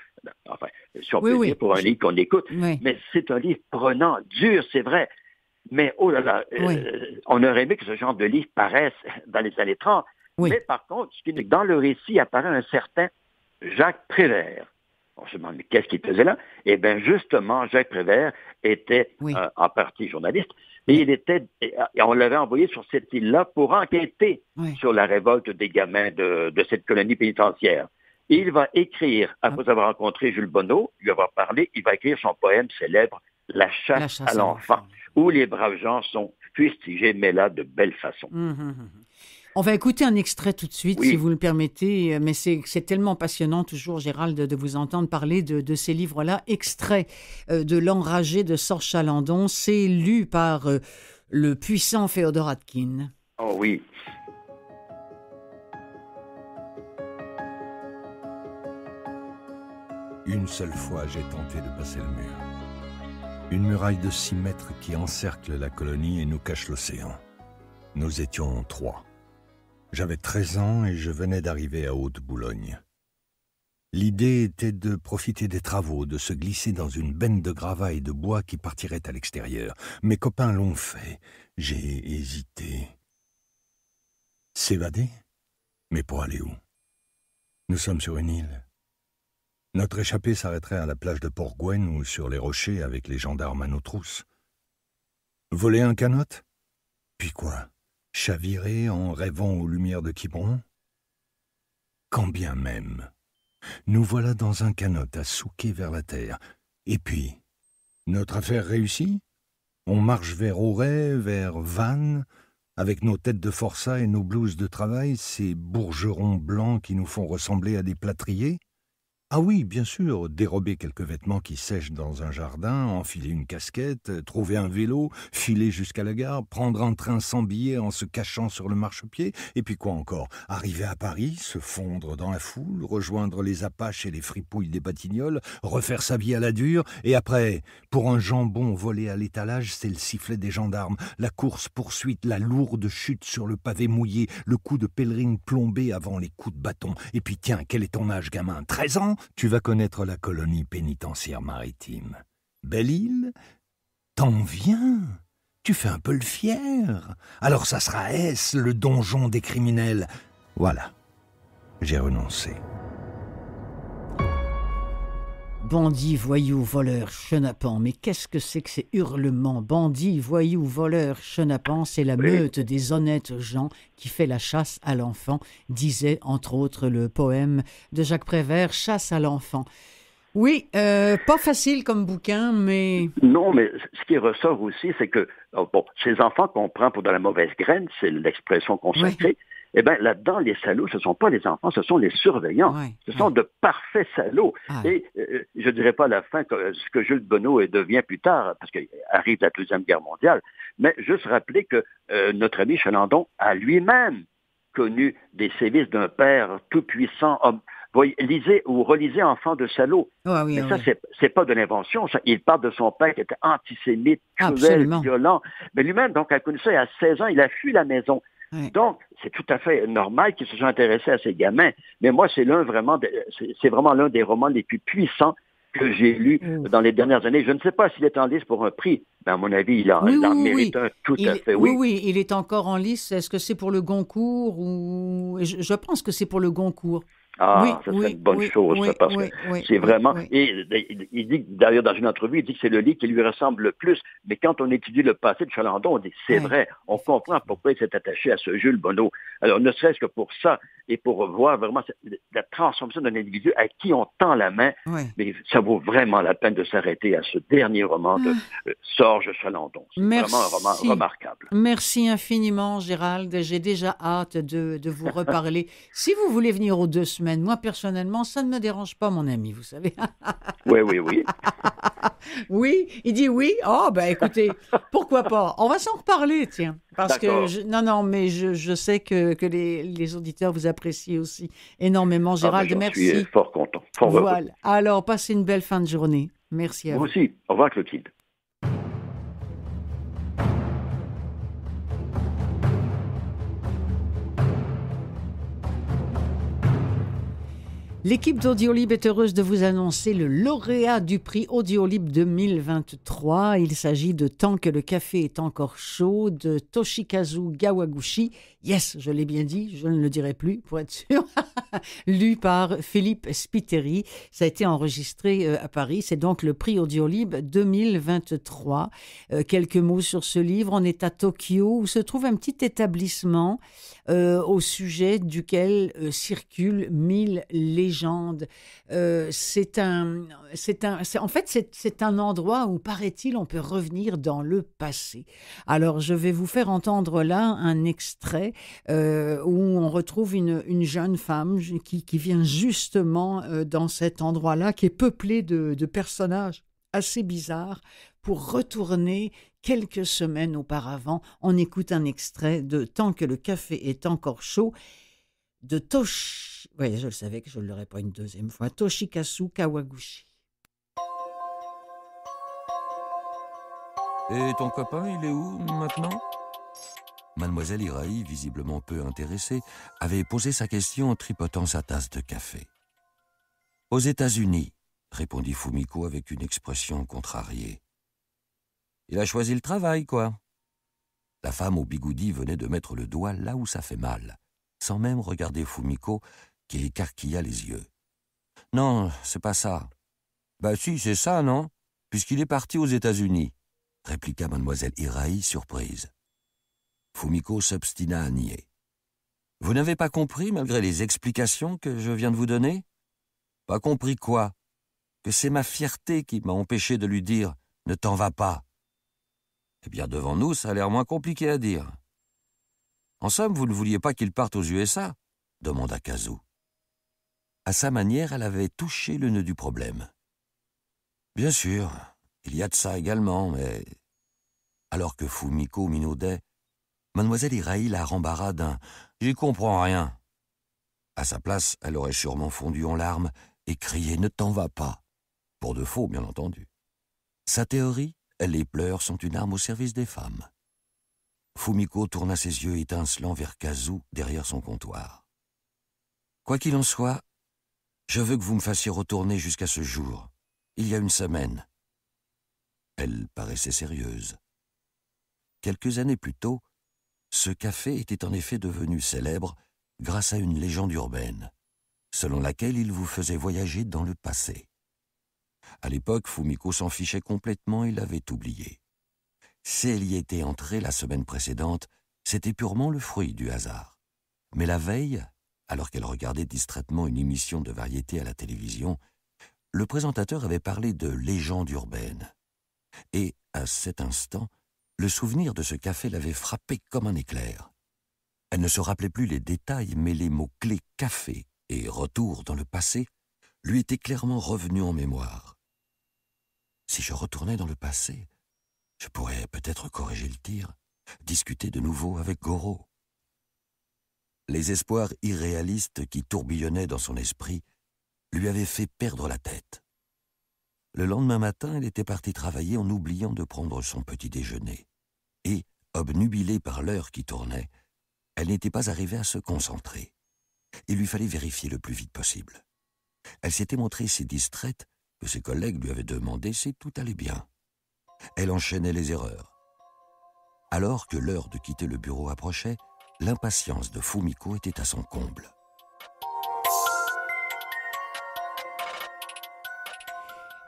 Enfin, si on peut Dire pour un livre qu'on écoute, mais c'est un livre prenant, dur, c'est vrai. Mais oh là là, euh, on aurait aimé que ce genre de livre paraisse dans les années 30. Mais par contre, dans le récit apparaît un certain Jacques Prévert. On se demande, mais qu'est-ce qu'il faisait là Eh bien, justement, Jacques Prévert était euh, en partie journaliste, et il était, euh, on l'avait envoyé sur cette île-là pour enquêter sur la révolte des gamins de, cette colonie pénitentiaire. il va écrire, après ah. avoir rencontré Jules Bonneau, lui avoir parlé, il va écrire son poème célèbre La chasse, à l'enfant, où les braves gens sont fustigés, mais là de belle façon. Hum, hum, hum, on va écouter un extrait tout de suite, si vous le permettez, euh, mais c'est tellement passionnant toujours, Gérald, de vous entendre parler de, ces livres-là. Extrait euh, de L'Enragé de Sorchalandon, c'est lu par euh, le puissant Féodor Atkin. Oh oui. Une seule fois, j'ai tenté de passer le mur. Une muraille de 6 mètres qui encercle la colonie et nous cache l'océan. Nous étions trois. J'avais 13 ans et je venais d'arriver à Haute-Boulogne. L'idée était de profiter des travaux, de se glisser dans une benne de gravats et de bois qui partirait à l'extérieur. Mes copains l'ont fait. J'ai hésité. S'évader Mais pour aller où Nous sommes sur une île. Notre échappée s'arrêterait à la plage de port gouen ou sur les rochers avec les gendarmes à nos trousses. Voler un canot Puis quoi chavirer en rêvant aux lumières de Quiberon Quand bien même, nous voilà dans un canot à souquer vers la terre. Et puis, notre affaire réussie On marche vers Auray, vers Vannes, avec nos têtes de forçats et nos blouses de travail, ces bourgerons blancs qui nous font ressembler à des plâtriers ah oui, bien sûr, dérober quelques vêtements qui sèchent dans un jardin, enfiler une casquette, trouver un vélo, filer jusqu'à la gare, prendre un train sans billet en se cachant sur le marchepied, et puis quoi encore Arriver à Paris, se fondre dans la foule, rejoindre les apaches et les fripouilles des batignolles, refaire sa vie à la dure, et après, pour un jambon volé à l'étalage, c'est le sifflet des gendarmes, la course poursuite, la lourde chute sur le pavé mouillé, le coup de pèlerine plombé avant les coups de bâton. Et puis tiens, quel est ton âge, gamin 13 ans tu vas connaître la colonie pénitentiaire maritime. Belle-Île T'en viens Tu fais un peu le fier Alors ça sera S, le donjon des criminels. Voilà. J'ai renoncé. « Bandit, voyous, voleur, chenapan. Mais qu'est-ce que c'est que ces hurlements Bandits, voyou, voleur, chenapan, c'est la meute des honnêtes gens qui fait la chasse à l'enfant, disait entre autres le poème de Jacques Prévert, Chasse à l'enfant. Oui, euh, pas facile comme bouquin, mais... Non, mais ce qui ressort aussi, c'est que, euh, bon, ces enfants qu'on prend pour de la mauvaise graine, c'est l'expression consacrée, eh bien, là-dedans, les salauds, ce ne sont pas les enfants, ce sont les surveillants. ce sont de parfaits salauds. Et euh, euh, je ne dirais pas à la fin euh, ce que Jules Bonneau devient plus tard, parce arrive la Deuxième Guerre mondiale, mais juste rappeler que notre ami Chalandon a lui-même connu des sévices d'un père tout-puissant, homme, lisez ou relisez Enfant de salaud. Mais ça, c'est, pas de l'invention. Il parle de son père qui était antisémite, cruel, violent. Mais lui-même, donc, a connu ça et à 16 ans, il a fui la maison. Donc, c'est tout à fait normal qu'ils se soient intéressés à ces gamins. Mais moi, c'est l'un vraiment, c'est vraiment l'un des romans les plus puissants que j'ai lu mmh. dans les dernières années. Je ne sais pas s'il est en lice pour un prix, mais à mon avis, il en, mérite un tout à fait. Oui. oui, il est encore en lice. Est-ce que c'est pour le Goncourt ou je pense que c'est pour le Goncourt. Ah, oui, ça serait une bonne chose, parce que c'est vraiment... Et, il dit, d'ailleurs, dans une entrevue, il dit que c'est le livre qui lui ressemble le plus, mais quand on étudie le passé de Chalandon, on dit, c'est vrai, on comprend pourquoi il s'est attaché à ce Jules Bonneau. Alors, ne serait-ce que pour ça, et pour voir vraiment la transformation d'un individu à qui on tend la main, mais ça vaut vraiment la peine de s'arrêter à ce dernier roman de Sorge ah. euh, Chalandon. C'est vraiment un roman remarquable. Merci infiniment, Gérald. J'ai déjà hâte de, de vous reparler. [laughs] si vous voulez venir aux deux semaines, moi, personnellement, ça ne me dérange pas, mon ami, vous savez. [laughs] oui, oui, oui. [laughs] oui, il dit oui. Oh, ben écoutez, pourquoi pas On va s'en reparler, tiens. Parce que, non, non, mais je, sais que, les, auditeurs vous apprécient aussi énormément, ah, Gérald. merci. Je suis fort content. voilà. Alors, passez une belle fin de journée. Merci à vous. aussi. Au revoir, Clotilde. L'équipe d'Audiolib est heureuse de vous annoncer le lauréat du prix Audiolib 2023. Il s'agit de Tant que le café est encore chaud de Toshikazu Gawaguchi. Yes, je l'ai bien dit, je ne le dirai plus pour être sûr. [laughs] Lu par Philippe Spiteri. Ça a été enregistré euh, à Paris. C'est donc le prix Audiolib 2023. Euh, quelques mots sur ce livre. On est à Tokyo où se trouve un petit établissement euh, au sujet duquel circulent mille légendes euh, c'est un, c'est un, en fait, c'est un endroit où, paraît-il, on peut revenir dans le passé. Alors, je vais vous faire entendre là un extrait euh, où on retrouve une, jeune femme qui, vient justement euh, dans cet endroit-là, qui est peuplé de, de personnages assez bizarres, pour retourner quelques semaines auparavant. On écoute un extrait de Tant que le café est encore chaud de Toche. Oui, je le savais que je ne l'aurais pas une deuxième fois. Toshikasu Kawaguchi. Et ton copain, il est où maintenant Mademoiselle Iraï, visiblement peu intéressée, avait posé sa question en tripotant sa tasse de café. Aux États-Unis, répondit Fumiko avec une expression contrariée. Il a choisi le travail, quoi. La femme au bigoudi venait de mettre le doigt là où ça fait mal. Sans même regarder Fumiko, qui écarquilla les yeux. Non, c'est pas ça. Bah si, c'est ça, non Puisqu'il est parti aux États-Unis, répliqua mademoiselle Iraï, surprise. Fumiko s'obstina à nier. Vous n'avez pas compris, malgré les explications que je viens de vous donner Pas compris quoi Que c'est ma fierté qui m'a empêché de lui dire Ne t'en va pas. Eh bien, devant nous, ça a l'air moins compliqué à dire. En somme, vous ne vouliez pas qu'il parte aux USA demanda Kazu. À sa manière, elle avait touché le nœud du problème. Bien sûr, il y a de ça également, mais. Alors que Fumiko minaudait, Mademoiselle Iraï la rembarra d'un J'y comprends rien. À sa place, elle aurait sûrement fondu en larmes et crié Ne t'en va pas. Pour de faux, bien entendu. Sa théorie, les pleurs sont une arme au service des femmes. Fumiko tourna ses yeux étincelants vers Kazu derrière son comptoir. Quoi qu'il en soit, je veux que vous me fassiez retourner jusqu'à ce jour, il y a une semaine. Elle paraissait sérieuse. Quelques années plus tôt, ce café était en effet devenu célèbre grâce à une légende urbaine, selon laquelle il vous faisait voyager dans le passé. À l'époque, Fumiko s'en fichait complètement et l'avait oublié. Si elle y était entrée la semaine précédente, c'était purement le fruit du hasard. Mais la veille, alors qu'elle regardait distraitement une émission de variété à la télévision, le présentateur avait parlé de légende urbaine. Et, à cet instant, le souvenir de ce café l'avait frappée comme un éclair. Elle ne se rappelait plus les détails, mais les mots-clés café et retour dans le passé lui étaient clairement revenus en mémoire. Si je retournais dans le passé, je pourrais peut-être corriger le tir, discuter de nouveau avec Goro. Les espoirs irréalistes qui tourbillonnaient dans son esprit lui avaient fait perdre la tête. Le lendemain matin, elle était partie travailler en oubliant de prendre son petit déjeuner. Et, obnubilée par l'heure qui tournait, elle n'était pas arrivée à se concentrer. Il lui fallait vérifier le plus vite possible. Elle s'était montrée si distraite que ses collègues lui avaient demandé si tout allait bien. Elle enchaînait les erreurs. Alors que l'heure de quitter le bureau approchait, L'impatience de Fumiko était à son comble.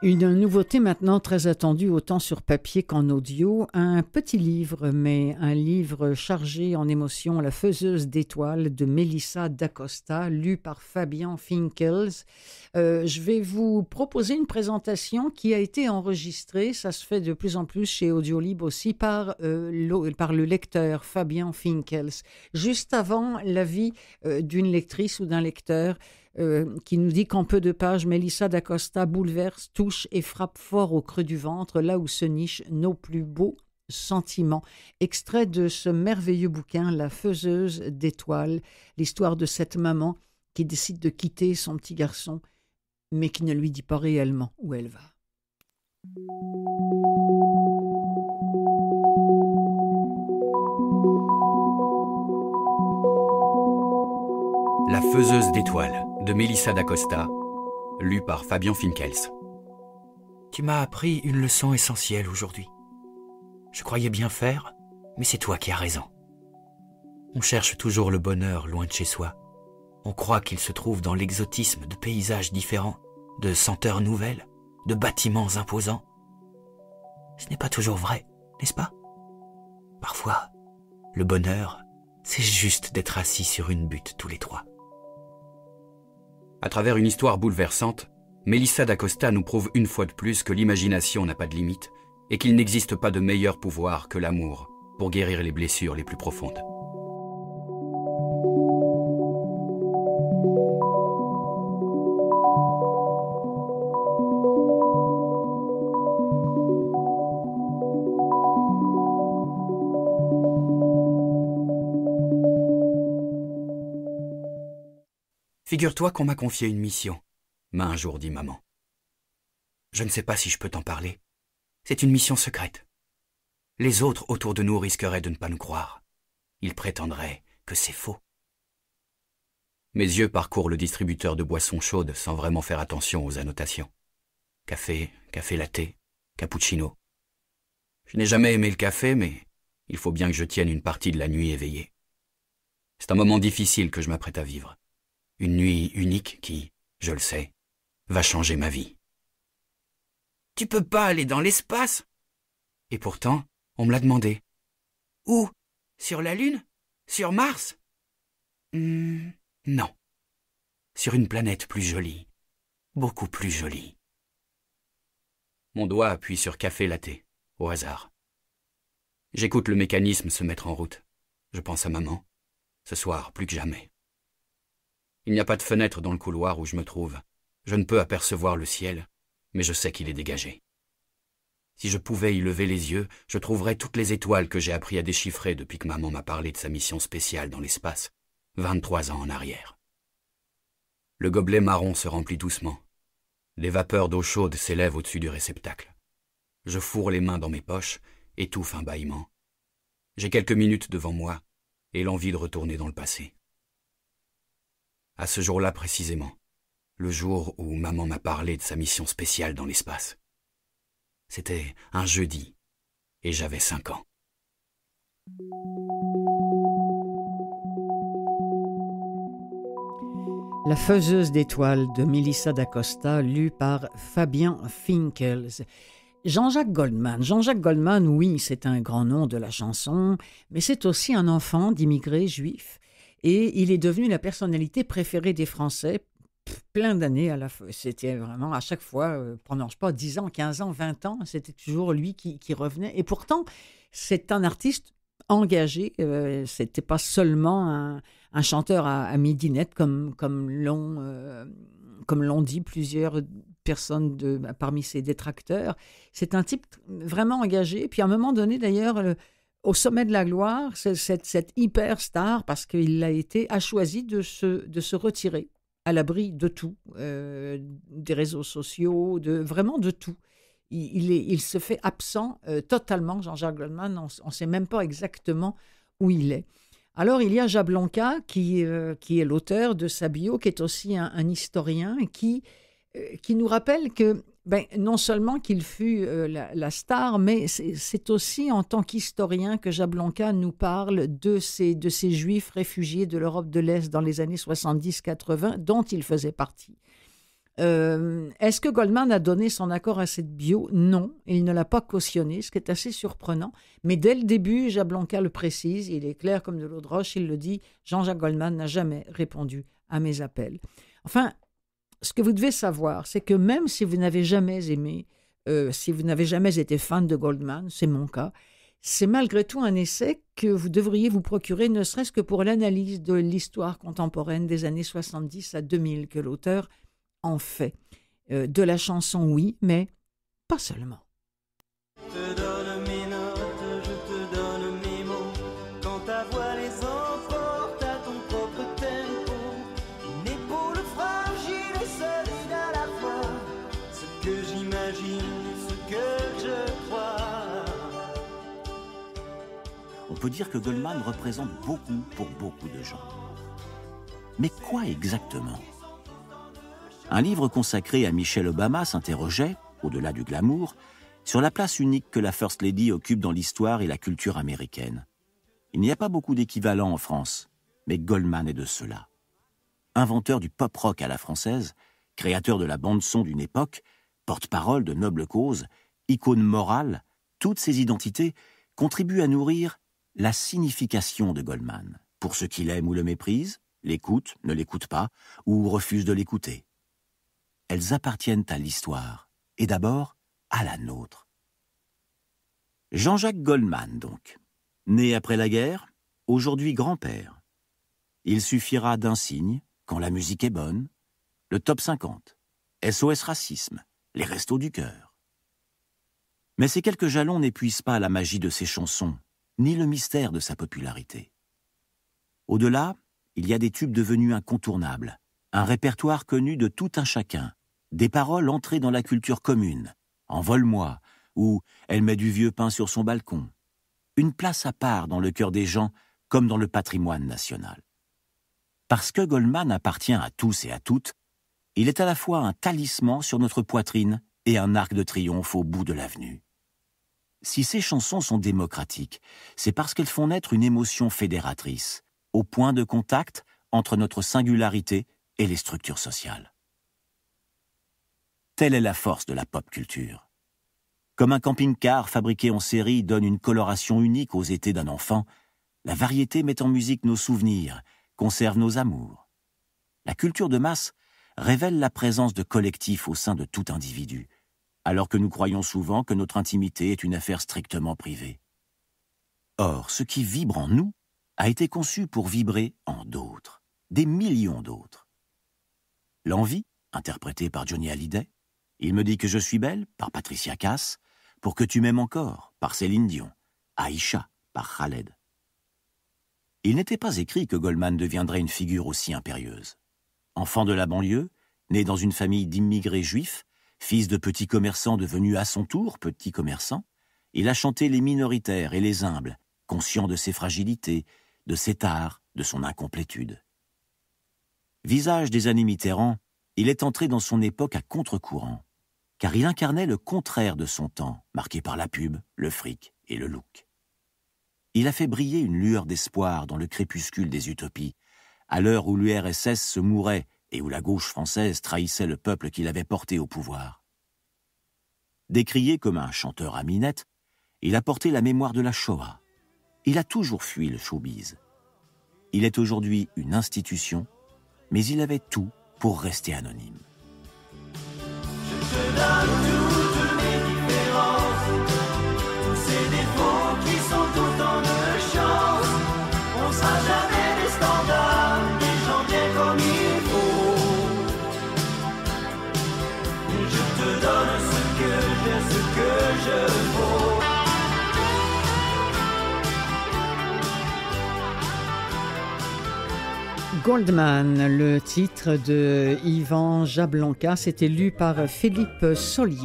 Une nouveauté maintenant très attendue autant sur papier qu'en audio, un petit livre, mais un livre chargé en émotions, La faiseuse d'étoiles de Melissa d'Acosta, lu par Fabian Finkels. Euh, je vais vous proposer une présentation qui a été enregistrée, ça se fait de plus en plus chez Audiolib aussi, par, euh, le lecteur Fabian Finkels, juste avant La vie euh, d'une lectrice ou d'un lecteur. Euh, qui nous dit qu'en peu de pages, Melissa d'Acosta bouleverse, touche et frappe fort au creux du ventre, là où se nichent nos plus beaux sentiments. Extrait de ce merveilleux bouquin, La faiseuse d'étoiles, l'histoire de cette maman qui décide de quitter son petit garçon, mais qui ne lui dit pas réellement où elle va. La faiseuse d'étoiles de Melissa d'Acosta, lu par Fabien Finkels. Tu m'as appris une leçon essentielle aujourd'hui. Je croyais bien faire, mais c'est toi qui as raison. On cherche toujours le bonheur loin de chez soi. On croit qu'il se trouve dans l'exotisme de paysages différents, de senteurs nouvelles, de bâtiments imposants. Ce n'est pas toujours vrai, n'est-ce pas Parfois, le bonheur, c'est juste d'être assis sur une butte tous les trois. À travers une histoire bouleversante, Melissa d'Acosta nous prouve une fois de plus que l'imagination n'a pas de limite et qu'il n'existe pas de meilleur pouvoir que l'amour pour guérir les blessures les plus profondes. Figure-toi qu'on m'a confié une mission, m'a un jour dit maman. Je ne sais pas si je peux t'en parler. C'est une mission secrète. Les autres autour de nous risqueraient de ne pas nous croire. Ils prétendraient que c'est faux. Mes yeux parcourent le distributeur de boissons chaudes sans vraiment faire attention aux annotations. Café, café latte, cappuccino. Je n'ai jamais aimé le café, mais il faut bien que je tienne une partie de la nuit éveillée. C'est un moment difficile que je m'apprête à vivre une nuit unique qui, je le sais, va changer ma vie. Tu peux pas aller dans l'espace Et pourtant, on me l'a demandé. Où Sur la Lune Sur Mars Hum, Non. Sur une planète plus jolie. Beaucoup plus jolie. Mon doigt appuie sur café latté, au hasard. J'écoute le mécanisme se mettre en route. Je pense à maman. Ce soir, plus que jamais. Il n'y a pas de fenêtre dans le couloir où je me trouve. Je ne peux apercevoir le ciel, mais je sais qu'il est dégagé. Si je pouvais y lever les yeux, je trouverais toutes les étoiles que j'ai appris à déchiffrer depuis que maman m'a parlé de sa mission spéciale dans l'espace, 23 ans en arrière. Le gobelet marron se remplit doucement. Des vapeurs d'eau chaude s'élèvent au-dessus du réceptacle. Je fourre les mains dans mes poches, étouffe un bâillement. J'ai quelques minutes devant moi, et l'envie de retourner dans le passé à ce jour-là précisément, le jour où maman m'a parlé de sa mission spéciale dans l'espace. C'était un jeudi, et j'avais cinq ans. La faiseuse d'étoiles de Melissa d'Acosta, lue par Fabien Finkels. Jean-Jacques Goldman. Jean-Jacques Goldman, oui, c'est un grand nom de la chanson, mais c'est aussi un enfant d'immigrés juifs et il est devenu la personnalité préférée des Français plein d'années à la fois. C'était vraiment à chaque fois, euh, pendant, je sais pas, 10 ans, 15 ans, 20 ans, c'était toujours lui qui, revenait. Et pourtant, c'est un artiste engagé. Euh, c'était pas seulement un, chanteur à, midi net, comme, comme l'ont euh, comme l'ont dit plusieurs personnes de, bah, parmi ses détracteurs. C'est un type vraiment engagé. Puis à un moment donné, d'ailleurs, au sommet de la gloire, cette, hyper hyperstar, parce qu'il a été, a choisi de se, retirer à l'abri de tout, euh, des réseaux sociaux, de vraiment de tout. Il, se fait absent euh, totalement, Jean-Jacques Goldman, on ne sait même pas exactement où il est. Alors il y a Jablonka, euh, qui, est l'auteur de sa bio, qui est aussi un, historien, qui, qui nous rappelle que ben, non seulement qu'il fut euh, la, star, mais c'est aussi en tant qu'historien que Jablonka nous parle de ces, de ces juifs réfugiés de l'Europe de l'Est dans les années 70-80 dont il faisait partie. Euh, est-ce que Goldman a donné son accord à cette bio Non, il ne l'a pas cautionné, ce qui est assez surprenant. Mais dès le début, Jablonka le précise, il est clair comme de l'eau de roche, il le dit, Jean-Jacques Goldman n'a jamais répondu à mes appels. Enfin, ce que vous devez savoir, c'est que même si vous n'avez jamais aimé, euh, si vous n'avez jamais été fan de Goldman, c'est mon cas, c'est malgré tout un essai que vous devriez vous procurer, ne serait-ce que pour l'analyse de l'histoire contemporaine des années 70 à 2000 que l'auteur en fait. Euh, de la chanson, oui, mais pas seulement. peut dire que Goldman représente beaucoup pour beaucoup de gens. Mais quoi exactement Un livre consacré à Michelle Obama s'interrogeait, au-delà du glamour, sur la place unique que la First Lady occupe dans l'histoire et la culture américaine. Il n'y a pas beaucoup d'équivalents en France, mais Goldman est de cela. Inventeur du pop rock à la française, créateur de la bande-son d'une époque, porte-parole de nobles causes, icône morale, toutes ces identités contribuent à nourrir la signification de Goldman, pour ceux qu'il aime ou le méprise, l'écoutent, ne l'écoutent pas, ou refusent de l'écouter. Elles appartiennent à l'histoire, et d'abord à la nôtre. Jean-Jacques Goldman, donc. Né après la guerre, aujourd'hui grand-père. Il suffira d'un signe, quand la musique est bonne, le top 50, SOS Racisme, les Restos du Cœur. Mais ces quelques jalons n'épuisent pas la magie de ses chansons, ni le mystère de sa popularité. Au-delà, il y a des tubes devenus incontournables, un répertoire connu de tout un chacun, des paroles entrées dans la culture commune, Envole-moi, ou Elle met du vieux pain sur son balcon, une place à part dans le cœur des gens comme dans le patrimoine national. Parce que Goldman appartient à tous et à toutes, il est à la fois un talisman sur notre poitrine et un arc de triomphe au bout de l'avenue. Si ces chansons sont démocratiques, c'est parce qu'elles font naître une émotion fédératrice, au point de contact entre notre singularité et les structures sociales. Telle est la force de la pop culture. Comme un camping-car fabriqué en série donne une coloration unique aux étés d'un enfant, la variété met en musique nos souvenirs, conserve nos amours. La culture de masse révèle la présence de collectifs au sein de tout individu, alors que nous croyons souvent que notre intimité est une affaire strictement privée. Or, ce qui vibre en nous a été conçu pour vibrer en d'autres, des millions d'autres. L'envie, interprétée par Johnny Hallyday, Il me dit que je suis belle, par Patricia Cass, Pour que tu m'aimes encore, par Céline Dion, Aïcha, par Khaled. Il n'était pas écrit que Goldman deviendrait une figure aussi impérieuse. Enfant de la banlieue, né dans une famille d'immigrés juifs, Fils de petit commerçant devenu à son tour petit commerçant, il a chanté les minoritaires et les humbles, conscient de ses fragilités, de ses tares, de son incomplétude. Visage des années Mitterrand, il est entré dans son époque à contre-courant, car il incarnait le contraire de son temps, marqué par la pub, le fric et le look. Il a fait briller une lueur d'espoir dans le crépuscule des utopies, à l'heure où l'URSS se mourait et où la gauche française trahissait le peuple qu'il avait porté au pouvoir. Décrié comme un chanteur à minette, il a porté la mémoire de la Shoah. Il a toujours fui le showbiz. Il est aujourd'hui une institution, mais il avait tout pour rester anonyme. Goldman, le titre de Yvan Jablanca, s'est élu par Philippe Solier.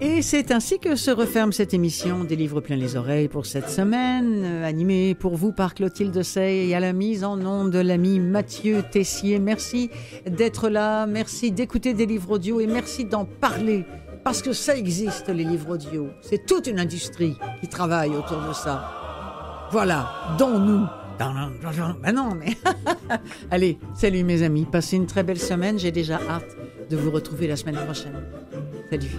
Et c'est ainsi que se referme cette émission des livres pleins les oreilles pour cette semaine, euh, animée pour vous par Clotilde Sey et à la mise en nom de l'ami Mathieu Tessier. Merci d'être là, merci d'écouter des livres audio et merci d'en parler parce que ça existe les livres audio. C'est toute une industrie qui travaille autour de ça. Voilà, dans nous. Ben non, mais. [laughs] Allez, salut mes amis. Passez une très belle semaine. J'ai déjà hâte de vous retrouver la semaine prochaine. Salut.